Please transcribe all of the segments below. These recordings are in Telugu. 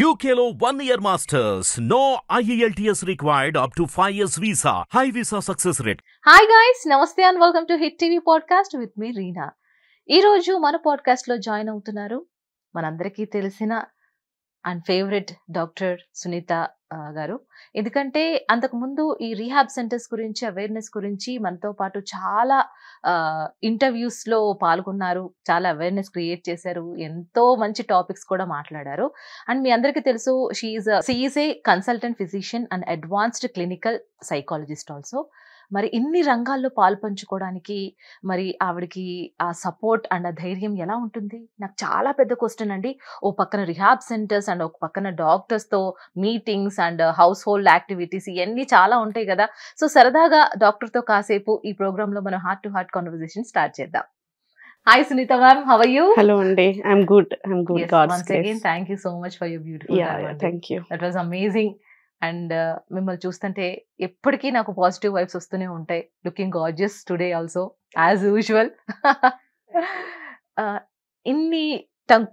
యూకేలో one year masters no IELTS required up to five years visa high visa success rate hi guys నమస్తే and welcome to Hit TV podcast with me Reena ఈ రోజు మన పాడ్కాస్ట్ లో జాయిన్ అవుతున్నారు మనందరికీ తెలిసిన అండ్ ఫేవరెట్ డాక్టర్ సునీత గారు ఎందుకంటే అంతకుముందు ఈ రీహాబ్ సెంటర్స్ గురించి అవేర్నెస్ గురించి మనతో పాటు చాలా ఇంటర్వ్యూస్లో పాల్గొన్నారు చాలా అవేర్నెస్ క్రియేట్ చేశారు ఎంతో మంచి టాపిక్స్ కూడా మాట్లాడారు అండ్ మీ అందరికీ తెలుసు she is a consultant physician and advanced clinical psychologist also మరి ఇన్ని రంగాల్లో పాల్పంచుకోవడానికి మరి ఆవిడకి ఆ సపోర్ట్ అండ్ ఆ ధైర్యం ఎలా ఉంటుంది నాకు చాలా పెద్ద క్వశ్చన్ అండి ఓ పక్కన రిహాబ్ సెంటర్స్ అండ్ ఒక పక్కన డాక్టర్స్తో meetings and household activities ఇవన్నీ చాలా ఉంటాయి కదా సో సరదాగా డాక్టర్తో కాసేపు ఈ ప్రోగ్రాంలో మనం heart to heart conversation start చేద్దాం hi Sunitha ma'am how you hello అండి I'm good I'm good thank you so much for your beautiful thank you that was amazing and మిమ్మల్ని చూస్తుంటే ఎప్పటికీ నాకు పాజిటివ్ వైబ్స్ వస్తూనే ఉంటాయి looking gorgeous today also as usual ఇన్ని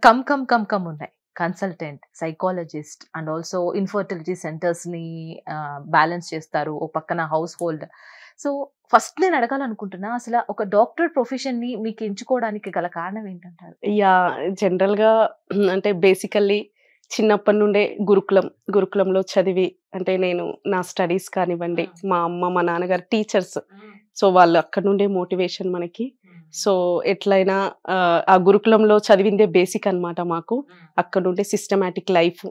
కమ్ కమ్ కమ్ కమ్ ఉన్నాయి consultant psychologist and also infertility సెంటర్స్ని బ్యాలెన్స్ చేస్తారు ఓ పక్కన హౌస్ హోల్డ్ సో ఫస్ట్ నేను అడగాలనుకుంటున్నా అసలు ఒక డాక్టర్ ప్రొఫెషన్ ని మీకు ఎంచుకోవడానికి గల కారణం ఏంటంటారు యా జనరల్గా అంటే బేసికల్లీ చిన్నప్పటి నుండే గురుకులం గురుకులంలో చదివి అంటే నేను నా స్టడీస్ కానివ్వండి మా అమ్మ మా నాన్నగారు టీచర్స్ సో వాళ్ళు అక్కడ నుండే మోటివేషన్ మనకి సో ఎట్లయినా ఆ గురుకులంలో చదివిందే బేసిక్ అనమాట మాకు అక్కడ నుండే సిస్టమేటిక్ లైఫ్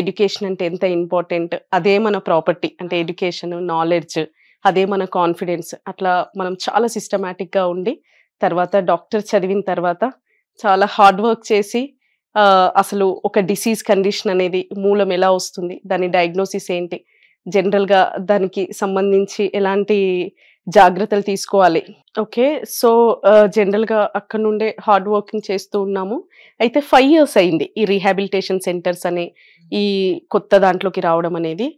ఎడ్యుకేషన్ అంటే ఎంత ఇంపార్టెంట్ అదే మన ప్రాపర్టీ అంటే ఎడ్యుకేషన్ నాలెడ్జ్ అదే మన కాన్ఫిడెన్స్ అట్లా మనం చాలా సిస్టమేటిక్గా ఉండి తర్వాత డాక్టర్ చదివిన తర్వాత చాలా హార్డ్ వర్క్ చేసి అసలు ఒక డిసీజ్ కండిషన్ అనేది మూలం ఎలా వస్తుంది దాని డయాగ్నోసిస్ ఏంటి జనరల్గా దానికి సంబంధించి ఎలాంటి జాగ్రత్తలు తీసుకోవాలి ఓకే సో జనరల్గా అక్కడ నుండే హార్డ్ వర్కింగ్ చేస్తూ ఉన్నాము అయితే ఫైవ్ ఇయర్స్ అయింది ఈ రీహాబిలిటేషన్ సెంటర్స్ అనే ఈ కొత్త దాంట్లోకి రావడం అనేది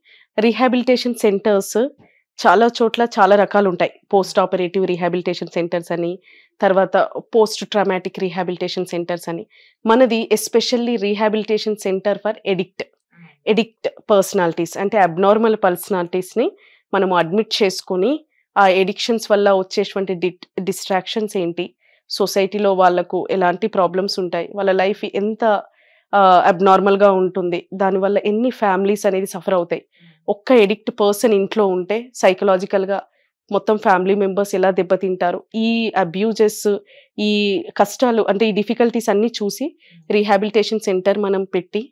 రీహాబిలిటేషన్ సెంటర్స్ చాలా చోట్ల చాలా రకాలు ఉంటాయి పోస్ట్ ఆపరేటివ్ రీహాబిలిటేషన్ సెంటర్స్ అని తర్వాత పోస్ట్ ట్రామాటిక్ రీహాబిలిటేషన్ సెంటర్స్ అని మనది especially rehabilitation centre for addict addict personalities అంటే అబ్నార్మల్ పర్సనాలిటీస్ని మనము అడ్మిట్ చేసుకుని ఆ ఎడిక్షన్స్ వల్ల వచ్చేటువంటి డి డిస్ట్రాక్షన్స్ ఏంటి సొసైటీలో వాళ్ళకు ఎలాంటి ప్రాబ్లమ్స్ ఉంటాయి వాళ్ళ లైఫ్ ఎంత అబ్నార్మల్గా ఉంటుంది దానివల్ల ఎన్ని ఫ్యామిలీస్ అనేది సఫర్ అవుతాయి hmm. ఒక్క ఎడిక్ట్ పర్సన్ ఇంట్లో ఉంటే సైకలాజికల్గా మొత్తం ఫ్యామిలీ మెంబర్స్ ఎలా దెబ్బతింటారు ఈ అబ్యూజెస్ ఈ కష్టాలు అంటే ఈ డిఫికల్టీస్ అన్నీ చూసి రీహాబిలిటేషన్ సెంటర్ మనం పెట్టి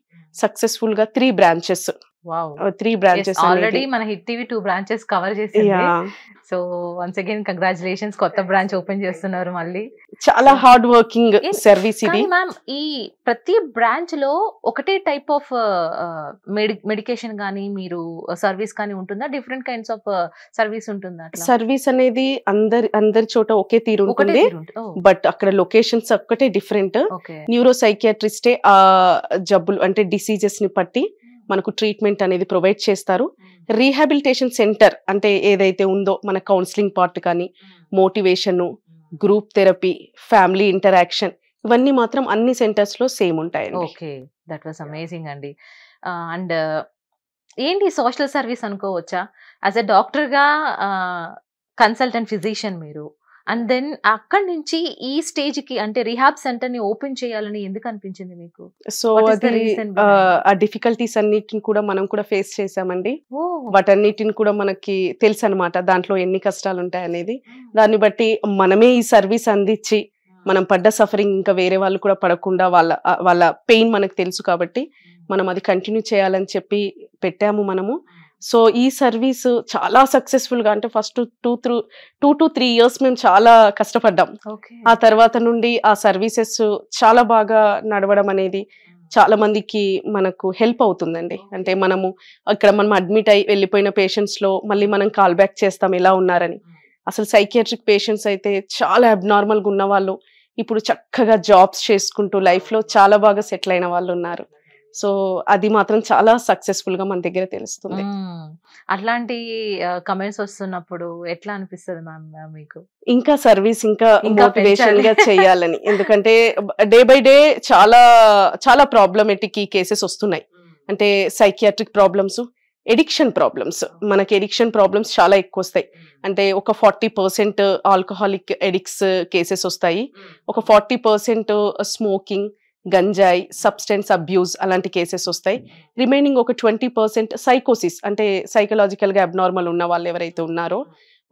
సక్సెస్ఫుల్గా three branches three branches already మన Hit TV two branches cover చేసి సో వన్స్ అగైన్ కంగ్రాచులేషన్స్ కొత్త బ్రాంచ్ ఓపెన్ చేస్తున్నారు మళ్ళీ చాలా హార్డ్ వర్కింగ్ సర్వీస్ ఇది మ్యామ్ ఈ ప్రతి బ్రాంచ్ లో ఒకటే టైప్ ఆఫ్ మెడికేషన్ కానీ మీరు సర్వీస్ uh, కానీ ఉంటుందా డిఫరెంట్ కైండ్స్ ఆఫ్ సర్వీస్ ఉంటుందా సర్వీస్ అనేది అందరి అందరి చోట ఒకే తీరు ఉంటుంది బట్ అక్కడ లొకేషన్స్ ఒక్కటే డిఫరెంట్ న్యూరో సైకియాట్రిస్టే ఆ జబ్బులు అంటే డిసీజెస్ ని పట్టి మనకు ట్రీట్మెంట్ అనేది ప్రొవైడ్ చేస్తారు రీహాబిలిటేషన్ hmm. సెంటర్ అంటే ఏదైతే ఉందో మన కౌన్సిలింగ్ పార్ట్ కానీ motivation group therapy family interaction ఇవన్నీ మాత్రం అన్ని సెంటర్స్ లో సేమ్ ఉంటాయి ఓకే దట్ వాస్ అమేజింగ్ అండి అండ్ uh, ఏంటి సోషల్ సర్వీస్ అనుకోవచ్చా యాజ్ ఎ డాక్టర్గా కన్సల్టెంట్ ఫిజిషియన్ మీరు అండ్ దెన్ అక్కడి నుంచి ఈ స్టేజ్ కి అంటే రిహాబ్ సెంటర్ ని ఓపెన్ చేయాలని ఎందుకు అనిపించింది మీకు సో ఆ డిఫికల్టీస్ అన్నిటిని కూడా మనం కూడా ఫేస్ చేసామండి వాటన్నిటిని కూడా మనకి తెలుసు అనమాట దాంట్లో ఎన్ని కష్టాలు ఉంటాయి అనేది దాన్ని బట్టి మనమే ఈ సర్వీస్ అందించి మనం పడ్డ సఫరింగ్ ఇంకా వేరే వాళ్ళు కూడా పడకుండా వాళ్ళ వాళ్ళ పెయిన్ మనకు తెలుసు కాబట్టి మనం అది కంటిన్యూ చేయాలని చెప్పి పెట్టాము మనము సో ఈ సర్వీస్ చాలా సక్సెస్ఫుల్గా అంటే first two through two to three years మేము చాలా కష్టపడ్డాం ఆ తర్వాత నుండి ఆ సర్వీసెస్ చాలా బాగా నడవడం అనేది చాలా మందికి మనకు హెల్ప్ అవుతుందండి అంటే మనము ఇక్కడ మనం అడ్మిట్ అయ్యి వెళ్ళిపోయిన పేషెంట్స్లో మళ్ళీ మనం కాల్ బ్యాక్ చేస్తాం ఎలా ఉన్నారని అసలు సైకియాట్రిక్ పేషెంట్స్ అయితే చాలా అబ్నార్మల్గా ఉన్న వాళ్ళు ఇప్పుడు చక్కగా జాబ్స్ చేసుకుంటూ లైఫ్లో చాలా బాగా సెటిల్ అయిన వాళ్ళు ఉన్నారు సో అది మాత్రం చాలా సక్సెస్ఫుల్ గా మన దగ్గర తెలుస్తుంది అట్లాంటి కమెంట్స్ వస్తున్నప్పుడు ఎట్లా అనిపిస్తుంది మ్యామ్ మీకు ఇంకా సర్వీస్ ఇంకా మోటివేషన్ గా చేయాలని ఎందుకంటే డే బై డే చాలా చాలా ప్రాబ్లమెటిక్ ఈ కేసెస్ వస్తున్నాయి అంటే సైకియాట్రిక్ ప్రాబ్లమ్స్ ఎడిక్షన్ ప్రాబ్లమ్స్ మనకి ఎడిక్షన్ ప్రాబ్లమ్స్ చాలా ఎక్కువ వస్తాయి అంటే ఒక forty percent alcoholic addicts cases వస్తాయి ఒక ఫార్టీ పర్సెంట్ స్మోకింగ్ గంజాయి సబ్స్టెన్స్ అబ్యూస్ అలాంటి కేసెస్ వస్తాయి రిమైనింగ్ ఒక ట్వంటీ పర్సెంట్ సైకోసిస్ అంటే సైకలాజికల్గా అబ్నార్మల్ ఉన్న వాళ్ళు ఎవరైతే ఉన్నారో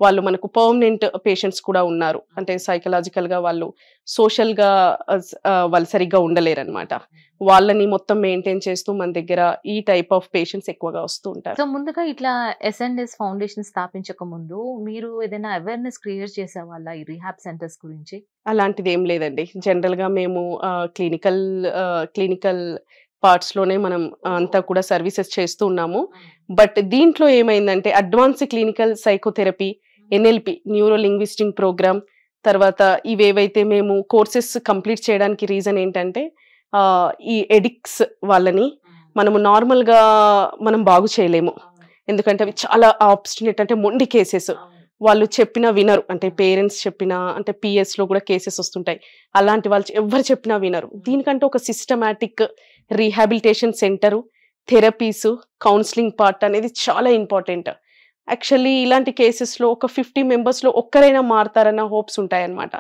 వాళ్ళు మనకు పర్మనెంట్ పేషెంట్స్ కూడా ఉన్నారు అంటే సైకలాజికల్గా వాళ్ళు సోషల్గా వాళ్ళు సరిగ్గా ఉండలేరనమాట hmm. వాళ్ళని మొత్తం మెయింటైన్ చేస్తూ మన దగ్గర ఈ టైప్ ఆఫ్ పేషెంట్స్ ఎక్కువగా వస్తూ ఉంటారు సో ముందుగా ఇట్లా ఎస్ఎన్ఎస్ ఫౌండేషన్ స్థాపించక ముందు మీరు ఏదైనా అవేర్నెస్ క్రియేట్ చేసే వాళ్ళ ఈ రీహాబ్ సెంటర్స్ గురించి అలాంటిది ఏం లేదండి జనరల్గా మేము క్లినికల్ క్లినికల్ పార్ట్స్లోనే మనం అంతా కూడా సర్వీసెస్ చేస్తూ ఉన్నాము బట్ దీంట్లో ఏమైందంటే advance clinical psychotherapy NLP neuro linguistic programme తర్వాత ఇవేవైతే మేము కోర్సెస్ కంప్లీట్ చేయడానికి రీజన్ ఏంటంటే ఈ ఎడిక్స్ వాళ్ళని మనము నార్మల్గా మనం బాగు చేయలేము ఎందుకంటే అవి చాలా ఆబ్స్టినేట్ అంటే మొండి కేసెస్ వాళ్ళు చెప్పినా వినరు అంటే పేరెంట్స్ చెప్పినా అంటే పిఎస్లో కూడా కేసెస్ వస్తుంటాయి అలాంటి వాళ్ళు ఎవరు చెప్పినా వినరు దీనికంటే ఒక systematic rehabilitation centre therapies counselling part అనేది చాలా ఇంపార్టెంట్ యాక్చువల్లీ ఇలాంటి కేసెస్లో ఒక ఫిఫ్టీ మెంబర్స్లో ఒక్కరైనా మారతారన్న హోప్స్ ఉంటాయన్నమాట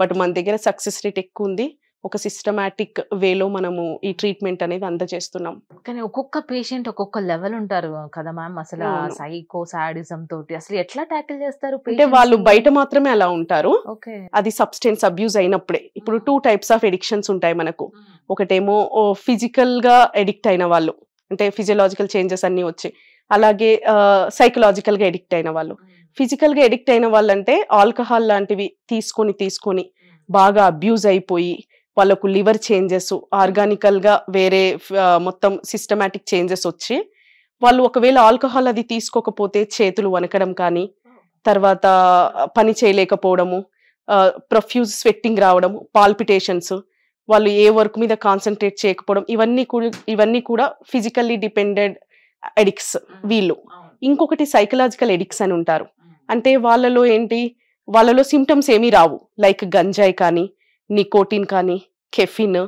బట్ మన దగ్గర సక్సెస్ రేట్ ఎక్కువ ఉంది ఒక సిస్టమాటిక్ వేలో మనము ఈ ట్రీట్మెంట్ అనేది అందజేస్తున్నాం కానీ ఒక్కొక్క పేషెంట్ ఒక్కొక్క లెవెల్ ఉంటారు కదా మ్యామ్ అసలు సైకో సాడిజం తోటి అసలు ఎట్లా ట్యాకిల్ చేస్తారు అంటే వాళ్ళు బయట మాత్రమే అలా ఉంటారు అది సబ్స్టెన్స్ అబ్యూజ్ అయినప్పుడే ఇప్పుడు టూ టైప్స్ ఆఫ్ ఎడిక్షన్స్ ఉంటాయి మనకు ఒకటేమో ఫిజికల్ గా ఎడిక్ట్ అయిన వాళ్ళు అంటే ఫిజియలాజికల్ చేంజెస్ అన్ని వచ్చాయి అలాగే సైకలాజికల్ గా ఎడిక్ట్ అయిన వాళ్ళు ఫిజికల్ గా ఎడిక్ట్ అయిన వాళ్ళంటే ఆల్కహాల్ లాంటివి తీసుకొని తీసుకొని బాగా అబ్యూజ్ అయిపోయి వాళ్ళకు లివర్ చేంజెస్ ఆర్గానికల్గా వేరే మొత్తం సిస్టమాటిక్ చేంజెస్ వచ్చి వాళ్ళు ఒకవేళ ఆల్కహాల్ అది తీసుకోకపోతే చేతులు వనకడం కానీ తర్వాత పని చేయలేకపోవడము ప్రొఫ్యూజ్ స్వెట్టింగ్ రావడం పాల్పిటేషన్స్ వాళ్ళు ఏ వర్క్ మీద కాన్సన్ట్రేట్ చేయకపోవడం ఇవన్నీ కూడా ఇవన్నీ కూడా ఫిజికల్లీ డిపెండెడ్ ఎడిక్స్ వీళ్ళు ఇంకొకటి సైకలాజికల్ ఎడిక్స్ అని ఉంటారు అంటే వాళ్ళలో ఏంటి వాళ్ళలో సిమ్టమ్స్ ఏమీ రావు లైక్ గంజాయి కానీ నికోటిన్ కానీ కెఫిన్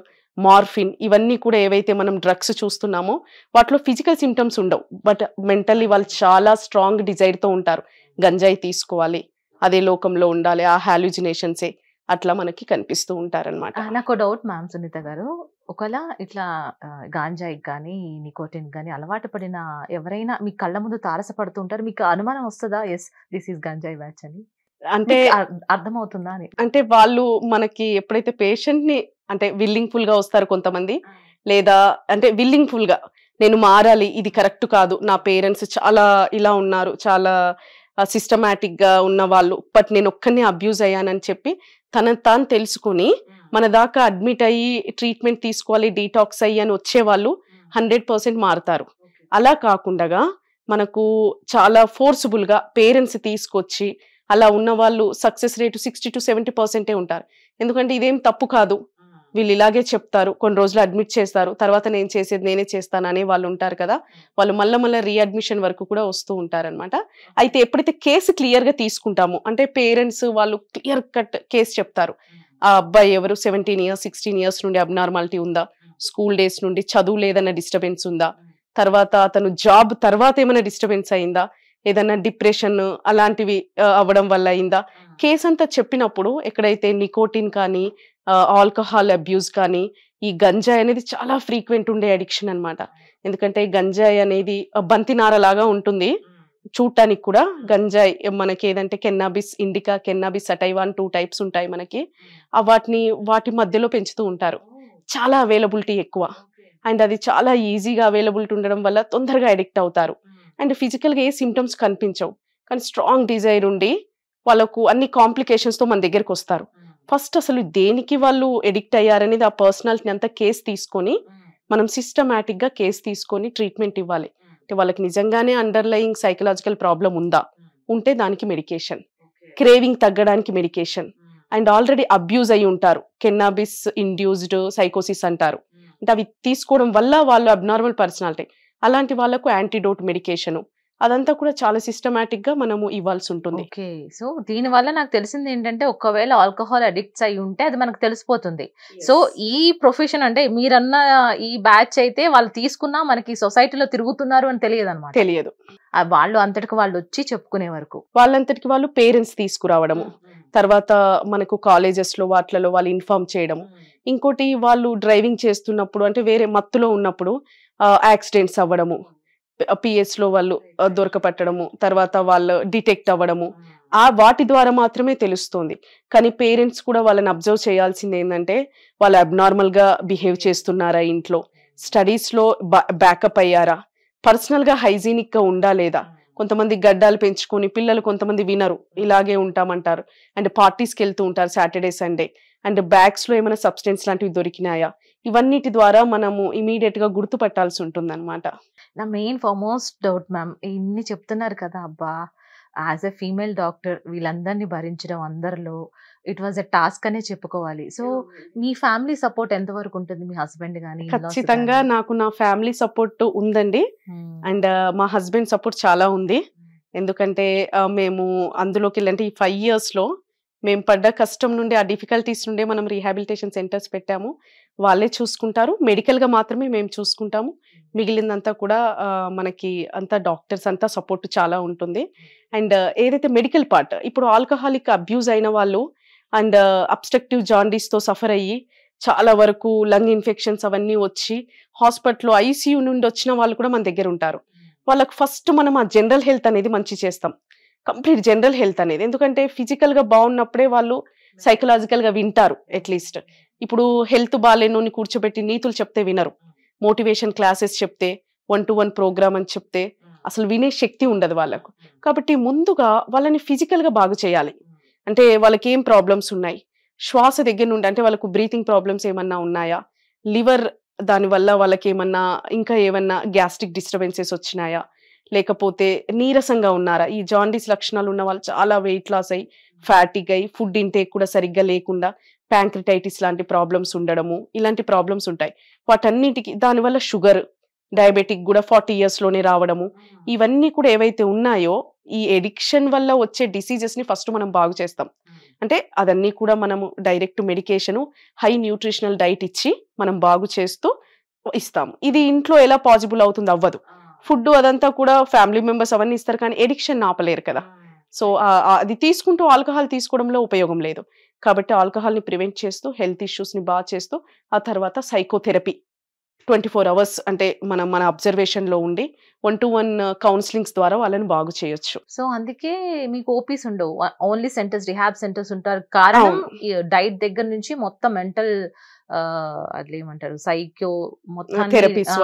మార్ఫిన్ ఇవన్నీ కూడా ఏవైతే మనం డ్రగ్స్ చూస్తున్నామో వాటిలో ఫిజికల్ సిమ్టమ్స్ ఉండవు బట్ మెంటల్లీ వాళ్ళు చాలా స్ట్రాంగ్ డిజైర్తో ఉంటారు గంజాయి తీసుకోవాలి అదే లోకంలో ఉండాలి ఆ హాలుజినేషన్సే అట్లా మనకి కనిపిస్తూ ఉంటారనమాట నాకు డౌట్ మ్యామ్ సునీత గారు ఒకవేళ ఇట్లా గాంజాయి కానీ నికోటిన్ కానీ అలవాటు పడిన ఎవరైనా మీ కళ్ళ ముందు తారసపడుతూ ఉంటారు మీకు అనుమానం వస్తుందా ఎస్ దిస్ ఈస్ గాంజాయి బ్యాచ్ అని అంటే అర్థమవుతుందా అని అంటే వాళ్ళు మనకి ఎప్పుడైతే పేషెంట్ ని అంటే విల్లింగ్ ఫుల్ గా వస్తారు కొంతమంది లేదా అంటే విల్లింగ్ ఫుల్ గా నేను మారాలి ఇది కరెక్ట్ కాదు నా పేరెంట్స్ చాలా ఇలా ఉన్నారు చాలా సిస్టమేటిక్ గా ఉన్న వాళ్ళు బట్ నేను ఒక్కరిని అబ్యూజ్ అయ్యానని చెప్పి తన తాను తెలుసుకుని మన దాకా అడ్మిట్ అయ్యి ట్రీట్మెంట్ తీసుకోవాలి డీటాక్స్ అయ్యి అని వచ్చే వాళ్ళు హండ్రెడ్ పర్సెంట్ మారుతారు అలా కాకుండా మనకు చాలా గా పేరెంట్స్ తీసుకొచ్చి అలా ఉన్న వాళ్ళు success rate sixty to seventy పర్సెంటే ఉంటారు ఎందుకంటే ఇదేం తప్పు కాదు వీళ్ళు ఇలాగే చెప్తారు కొన్ని రోజులు అడ్మిట్ చేస్తారు తర్వాత నేను చేసేది నేనే చేస్తాను అనే వాళ్ళు ఉంటారు కదా వాళ్ళు మళ్ళీ మళ్ళీ రీఅడ్మిషన్ వరకు కూడా వస్తూ ఉంటారనమాట అయితే ఎప్పుడైతే కేసు క్లియర్గా తీసుకుంటామో అంటే పేరెంట్స్ వాళ్ళు క్లియర్ కట్ కేసు చెప్తారు ఆ అబ్బాయి ఎవరు సెవెంటీన్ ఇయర్స్ సిక్స్టీన్ ఇయర్స్ నుండి అబ్నార్మాలిటీ ఉందా స్కూల్ డేస్ నుండి చదువు లేదన్న డిస్టర్బెన్స్ ఉందా తర్వాత అతను జాబ్ తర్వాత ఏమైనా డిస్టర్బెన్స్ అయిందా ఏదైనా డిప్రెషన్ అలాంటివి అవ్వడం వల్ల అయిందా కేసు అంతా చెప్పినప్పుడు ఎక్కడైతే నికోటిన్ కానీ ఆల్కహాల్ అబ్యూస్ కానీ ఈ గంజాయి అనేది చాలా ఫ్రీక్వెంట్ ఉండే అడిక్షన్ అనమాట ఎందుకంటే గంజాయి అనేది బంతినార లాగా ఉంటుంది చూడటానికి కూడా గంజాయి మనకి ఏదంటే కెన్నాబిస్ ఇండికా కెన్నాబిస్ అటైవాన్ టూ టైప్స్ ఉంటాయి మనకి వాటిని వాటి మధ్యలో పెంచుతూ ఉంటారు చాలా అవైలబిలిటీ ఎక్కువ అండ్ అది చాలా ఈజీగా అవైలబిలిటీ ఉండడం వల్ల తొందరగా అడిక్ట్ అవుతారు అండ్ ఫిజికల్గా ఏ సిమ్టమ్స్ కనిపించవు కానీ స్ట్రాంగ్ డిజైర్ ఉండి వాళ్ళకు అన్ని కాంప్లికేషన్స్తో మన దగ్గరకు వస్తారు ఫస్ట్ అసలు దేనికి వాళ్ళు ఎడిక్ట్ అయ్యారనేది ఆ పర్సనాలిటీ అంతా కేసు తీసుకొని మనం సిస్టమేటిక్గా కేసు తీసుకొని ట్రీట్మెంట్ ఇవ్వాలి అంటే వాళ్ళకి నిజంగానే అండర్లయింగ్ సైకలాజికల్ ప్రాబ్లం ఉందా ఉంటే దానికి మెడికేషన్ క్రేవింగ్ తగ్గడానికి మెడికేషన్ అండ్ ఆల్రెడీ అబ్యూజ్ అయి ఉంటారు కెన్నాబిస్ ఇండ్యూస్డ్ సైకోసిస్ అంటారు అంటే అవి తీసుకోవడం వల్ల వాళ్ళు అబ్నార్మల్ పర్సనాలిటీ అలాంటి వాళ్ళకు యాంటీడోట్ మెడికేషన్ అదంతా కూడా చాలా సిస్టమేటిక్ గా మనము ఇవ్వాల్సి ఉంటుంది ఓకే సో దీని వల్ల నాకు తెలిసింది ఏంటంటే ఒకవేళ ఆల్కహాల్ అడిక్ట్స్ అయి ఉంటే అది మనకు తెలిసిపోతుంది సో ఈ ప్రొఫెషన్ అంటే మీరన్న ఈ బ్యాచ్ అయితే వాళ్ళు తీసుకున్నా మనకి సొసైటీలో తిరుగుతున్నారు అని తెలియదు అనమాట తెలియదు వాళ్ళు అంతటికి వాళ్ళు వచ్చి చెప్పుకునే వరకు వాళ్ళంతటికి వాళ్ళు పేరెంట్స్ తీసుకురావడం తర్వాత మనకు కాలేజెస్ లో వాటిలలో వాళ్ళు ఇన్ఫార్మ్ చేయడం ఇంకోటి వాళ్ళు డ్రైవింగ్ చేస్తున్నప్పుడు అంటే వేరే మత్తులో ఉన్నప్పుడు యాక్సిడెంట్స్ అవ్వడము పిఎస్లో వాళ్ళు దొరకపట్టడము తర్వాత వాళ్ళు డిటెక్ట్ అవ్వడము ఆ వాటి ద్వారా మాత్రమే తెలుస్తుంది కానీ పేరెంట్స్ కూడా వాళ్ళని అబ్జర్వ్ చేయాల్సింది ఏంటంటే వాళ్ళు అబ్నార్మల్గా బిహేవ్ చేస్తున్నారా ఇంట్లో స్టడీస్లో బ్యాకప్ అయ్యారా పర్సనల్గా హైజీనిక్గా ఉండాలేదా లేదా కొంతమంది గడ్డాలు పెంచుకొని పిల్లలు కొంతమంది వినరు ఇలాగే ఉంటామంటారు అండ్ పార్టీస్కి వెళ్తూ ఉంటారు సాటర్డే సండే అండ్ బ్యాగ్స్లో ఏమైనా సబ్స్టెన్స్ లాంటివి దొరికినాయా ఇవన్నిటి ద్వారా మనము ఇమీడియట్ గా గుర్తుపట్టాల్సి ఉంటుంది అనమాట నా మెయిన్ ఫార్మోస్ట్ డౌట్ మ్యామ్ ఇన్ని చెప్తున్నారు కదా అబ్బా యాజ్ ఎ ఫీమేల్ డాక్టర్ వీళ్ళందరినీ భరించడం అందరిలో ఇట్ వాజ్ ఎ టాస్క్ అనే చెప్పుకోవాలి సో మీ ఫ్యామిలీ సపోర్ట్ ఎంత వరకు ఉంటుంది మీ హస్బెండ్ గానీ ఖచ్చితంగా నాకు నా ఫ్యామిలీ సపోర్ట్ ఉందండి hmm. అండ్ uh, మా హస్బెండ్ సపోర్ట్ చాలా ఉంది hmm. ఎందుకంటే uh, మేము అందులోకి వెళ్ళంటే ఈ ఫైవ్ లో మేము పడ్డ కష్టం నుండి ఆ డిఫికల్టీస్ నుండే మనం రీహాబిలిటేషన్ సెంటర్స్ పెట్టాము వాళ్ళే చూసుకుంటారు మెడికల్గా మాత్రమే మేము చూసుకుంటాము మిగిలిందంతా కూడా మనకి అంతా డాక్టర్స్ అంతా సపోర్ట్ చాలా ఉంటుంది అండ్ ఏదైతే మెడికల్ పార్ట్ ఇప్పుడు ఆల్కహాలిక్ అబ్యూజ్ అయిన వాళ్ళు అండ్ అబ్స్ట్రక్టివ్ జాండీస్తో సఫర్ అయ్యి చాలా వరకు లంగ్ ఇన్ఫెక్షన్స్ అవన్నీ వచ్చి హాస్పిటల్లో ఐసీయూ నుండి వచ్చిన వాళ్ళు కూడా మన దగ్గర ఉంటారు వాళ్ళకు ఫస్ట్ మనం ఆ జనరల్ హెల్త్ అనేది మంచి చేస్తాం కంప్లీట్ జనరల్ హెల్త్ అనేది ఎందుకంటే ఫిజికల్గా బాగున్నప్పుడే వాళ్ళు సైకలాజికల్గా వింటారు అట్లీస్ట్ ఇప్పుడు హెల్త్ బాగాలేను కూర్చోబెట్టి నీతులు చెప్తే వినరు మోటివేషన్ క్లాసెస్ చెప్తే వన్ టు వన్ ప్రోగ్రామ్ అని చెప్తే అసలు వినే శక్తి ఉండదు వాళ్ళకు కాబట్టి ముందుగా వాళ్ళని ఫిజికల్గా బాగు చేయాలి అంటే వాళ్ళకి ఏం ప్రాబ్లమ్స్ ఉన్నాయి శ్వాస దగ్గర నుండి అంటే వాళ్ళకు బ్రీతింగ్ ప్రాబ్లమ్స్ ఏమన్నా ఉన్నాయా లివర్ దానివల్ల వాళ్ళకి ఏమన్నా ఇంకా ఏమన్నా గ్యాస్ట్రిక్ డిస్టర్బెన్సెస్ వచ్చినాయా లేకపోతే నీరసంగా ఉన్నారా ఈ జాండీస్ లక్షణాలు ఉన్న వాళ్ళు చాలా వెయిట్ లాస్ అయ్యి ఫ్యాటిక్ అయ్యి ఫుడ్ ఇంటేక్ కూడా సరిగ్గా లేకుండా ప్యాంక్రిటైటిస్ లాంటి ప్రాబ్లమ్స్ ఉండడము ఇలాంటి ప్రాబ్లమ్స్ ఉంటాయి వాటన్నిటికి దానివల్ల షుగర్ డయాబెటిక్ కూడా ఫార్టీ ఇయర్స్ లోనే రావడము ఇవన్నీ కూడా ఏవైతే ఉన్నాయో ఈ ఎడిక్షన్ వల్ల వచ్చే ని ఫస్ట్ మనం బాగు చేస్తాం అంటే అదన్నీ కూడా మనము direct medication high nutritional diet ఇచ్చి మనం బాగు చేస్తూ ఇస్తాము ఇది ఇంట్లో ఎలా పాసిబుల్ అవుతుంది అవ్వదు ఫుడ్ అదంతా కూడా ఫ్యామిలీ మెంబర్స్ అవన్నీ ఇస్తారు కానీ ఎడిక్షన్ ఆపలేరు కదా సో అది తీసుకుంటూ ఆల్కహాల్ తీసుకోవడంలో ఉపయోగం లేదు కాబట్టి ఆల్కహాల్ని ప్రివెంట్ చేస్తూ హెల్త్ ఇష్యూస్ని బాగా చేస్తూ ఆ తర్వాత సైకోథెరపీ ట్వంటీ ఫోర్ అవర్స్ అంటే మనం మన అబ్జర్వేషన్ లో ఉండి వన్ టు వన్ కౌన్సిలింగ్స్ ద్వారా వాళ్ళని బాగు చేయొచ్చు సో అందుకే మీకు ఓపీస్ ఉండవు ఓన్లీ సెంటర్స్ రిహాబ్ సెంటర్స్ ఉంటారు కారణం డైట్ దగ్గర నుంచి మొత్తం మెంటల్ అట్లా ఏమంటారు సైకో మొత్తం థెరపీస్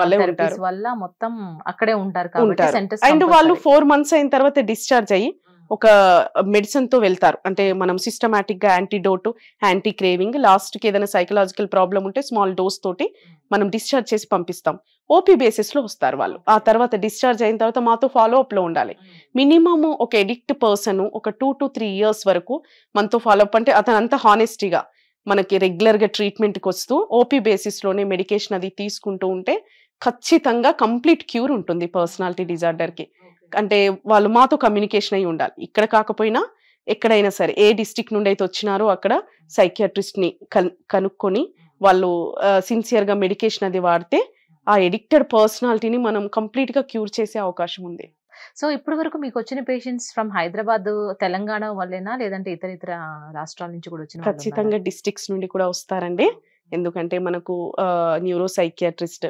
వల్ల మొత్తం అక్కడే ఉంటారు అండ్ వాళ్ళు ఫోర్ మంత్స్ అయిన తర్వాత డిశ్చార్జ్ అయ్యి ఒక మెడిసిన్తో వెళ్తారు అంటే మనం సిస్టమాటిక్గా యాంటీడోట్ యాంటీ క్రేవింగ్ లాస్ట్కి ఏదైనా సైకలాజికల్ ప్రాబ్లం ఉంటే స్మాల్ డోస్ తోటి hmm. మనం డిశ్చార్జ్ చేసి పంపిస్తాం ఓపీ బేసిస్లో వస్తారు వాళ్ళు ఆ తర్వాత డిశ్చార్జ్ అయిన తర్వాత మాతో ఫాలో అప్లో ఉండాలి మినిమమ్ hmm. ఒక ఎడిక్ట్ పర్సన్ ఒక టూ టు త్రీ ఇయర్స్ వరకు మనతో ఫాలోఅప్ అంటే అతను అంత హానెస్టీగా మనకి రెగ్యులర్గా ట్రీట్మెంట్కి వస్తూ ఓపీ బేసిస్లోనే మెడికేషన్ అది తీసుకుంటూ ఉంటే ఖచ్చితంగా కంప్లీట్ క్యూర్ ఉంటుంది పర్సనాలిటీ డిజార్డర్కి అంటే వాళ్ళు మాతో కమ్యూనికేషన్ అయి ఉండాలి ఇక్కడ కాకపోయినా ఎక్కడైనా సరే ఏ డిస్ట్రిక్ట్ నుండి అయితే వచ్చినారో అక్కడ సైకియాట్రిస్ట్ని కనుక్కొని వాళ్ళు సిన్సియర్గా మెడికేషన్ అది వాడితే ఆ ఎడిక్టెడ్ పర్సనాలిటీని మనం కంప్లీట్గా క్యూర్ చేసే అవకాశం ఉంది సో ఇప్పటి వరకు మీకు వచ్చిన పేషెంట్స్ ఫ్రమ్ హైదరాబాద్ తెలంగాణ వల్లేనా లేదంటే ఇతర ఇతర రాష్ట్రాల నుంచి కూడా వచ్చిన ఖచ్చితంగా డిస్ట్రిక్ట్స్ నుండి కూడా వస్తారండి ఎందుకంటే మనకు న్యూరో సైకియాట్రిస్ట్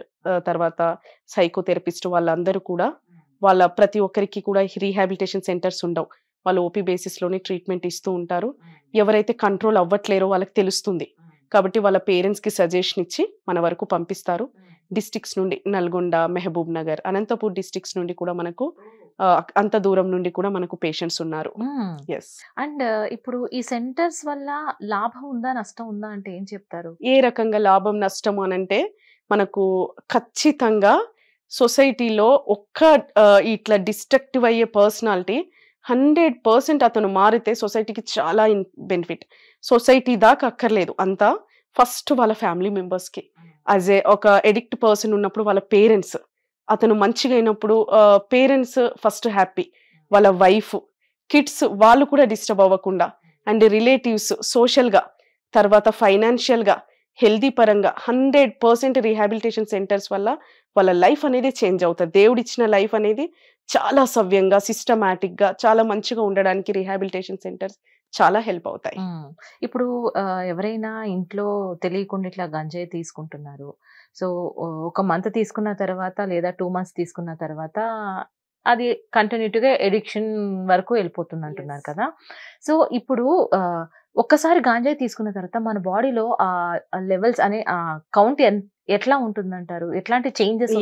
తర్వాత సైకోథెరపిస్ట్ వాళ్ళందరూ కూడా వాళ్ళ ప్రతి ఒక్కరికి కూడా రీహాబిలిటేషన్ సెంటర్స్ ఉండవు వాళ్ళు ఓపీ బేసిస్లోనే ట్రీట్మెంట్ ఇస్తూ ఉంటారు ఎవరైతే కంట్రోల్ అవ్వట్లేరో వాళ్ళకి తెలుస్తుంది కాబట్టి వాళ్ళ పేరెంట్స్కి సజెషన్ ఇచ్చి మన వరకు పంపిస్తారు డిస్టిక్స్ నుండి నల్గొండ మెహబూబ్ నగర్ అనంతపూర్ డిస్టిక్స్ నుండి కూడా మనకు అంత దూరం నుండి కూడా మనకు పేషెంట్స్ ఉన్నారు ఎస్ అండ్ ఇప్పుడు ఈ సెంటర్స్ వల్ల లాభం ఉందా నష్టం ఉందా అంటే ఏం చెప్తారు ఏ రకంగా లాభం నష్టం అనంటే మనకు ఖచ్చితంగా సొసైటీలో ఒక్క ఇట్లా డిస్ట్రక్టివ్ అయ్యే పర్సనాలిటీ హండ్రెడ్ పర్సెంట్ అతను మారితే సొసైటీకి చాలా ఇన్ బెనిఫిట్ సొసైటీ దాకా అక్కర్లేదు అంతా ఫస్ట్ వాళ్ళ ఫ్యామిలీ మెంబర్స్కి hmm. యాజ్ ఏ ఒక ఎడిక్ట్ పర్సన్ ఉన్నప్పుడు వాళ్ళ పేరెంట్స్ అతను మంచిగా అయినప్పుడు పేరెంట్స్ ఫస్ట్ హ్యాపీ hmm. వాళ్ళ వైఫ్ కిడ్స్ వాళ్ళు కూడా డిస్టర్బ్ అవ్వకుండా hmm. అండ్ రిలేటివ్స్ సోషల్గా తర్వాత ఫైనాన్షియల్గా హెల్దీ పరంగా హండ్రెడ్ పర్సెంట్ రీహాబిలిటేషన్ సెంటర్స్ వల్ల వాళ్ళ లైఫ్ అనేది చేంజ్ అవుతుంది దేవుడిచ్చిన లైఫ్ అనేది చాలా సవ్యంగా సిస్టమాటిక్గా చాలా మంచిగా ఉండడానికి రీహాబిలిటేషన్ సెంటర్స్ చాలా హెల్ప్ అవుతాయి ఇప్పుడు ఎవరైనా ఇంట్లో తెలియకుండా ఇట్లా గంజాయి తీసుకుంటున్నారు సో ఒక మంత్ తీసుకున్న తర్వాత లేదా టూ మంత్స్ తీసుకున్న తర్వాత అది కంటిన్యూటీగా ఎడిక్షన్ వరకు వెళ్ళిపోతుంది అంటున్నారు కదా సో ఇప్పుడు ఒక్కసారి గాంజాయి తీసుకున్న తర్వాత మన బాడీలో ఆ లెవెల్స్ అనే కౌంట్ ఎంత ఎట్లా ఉంటుందంటారు ఎట్లాంటి చేంజెస్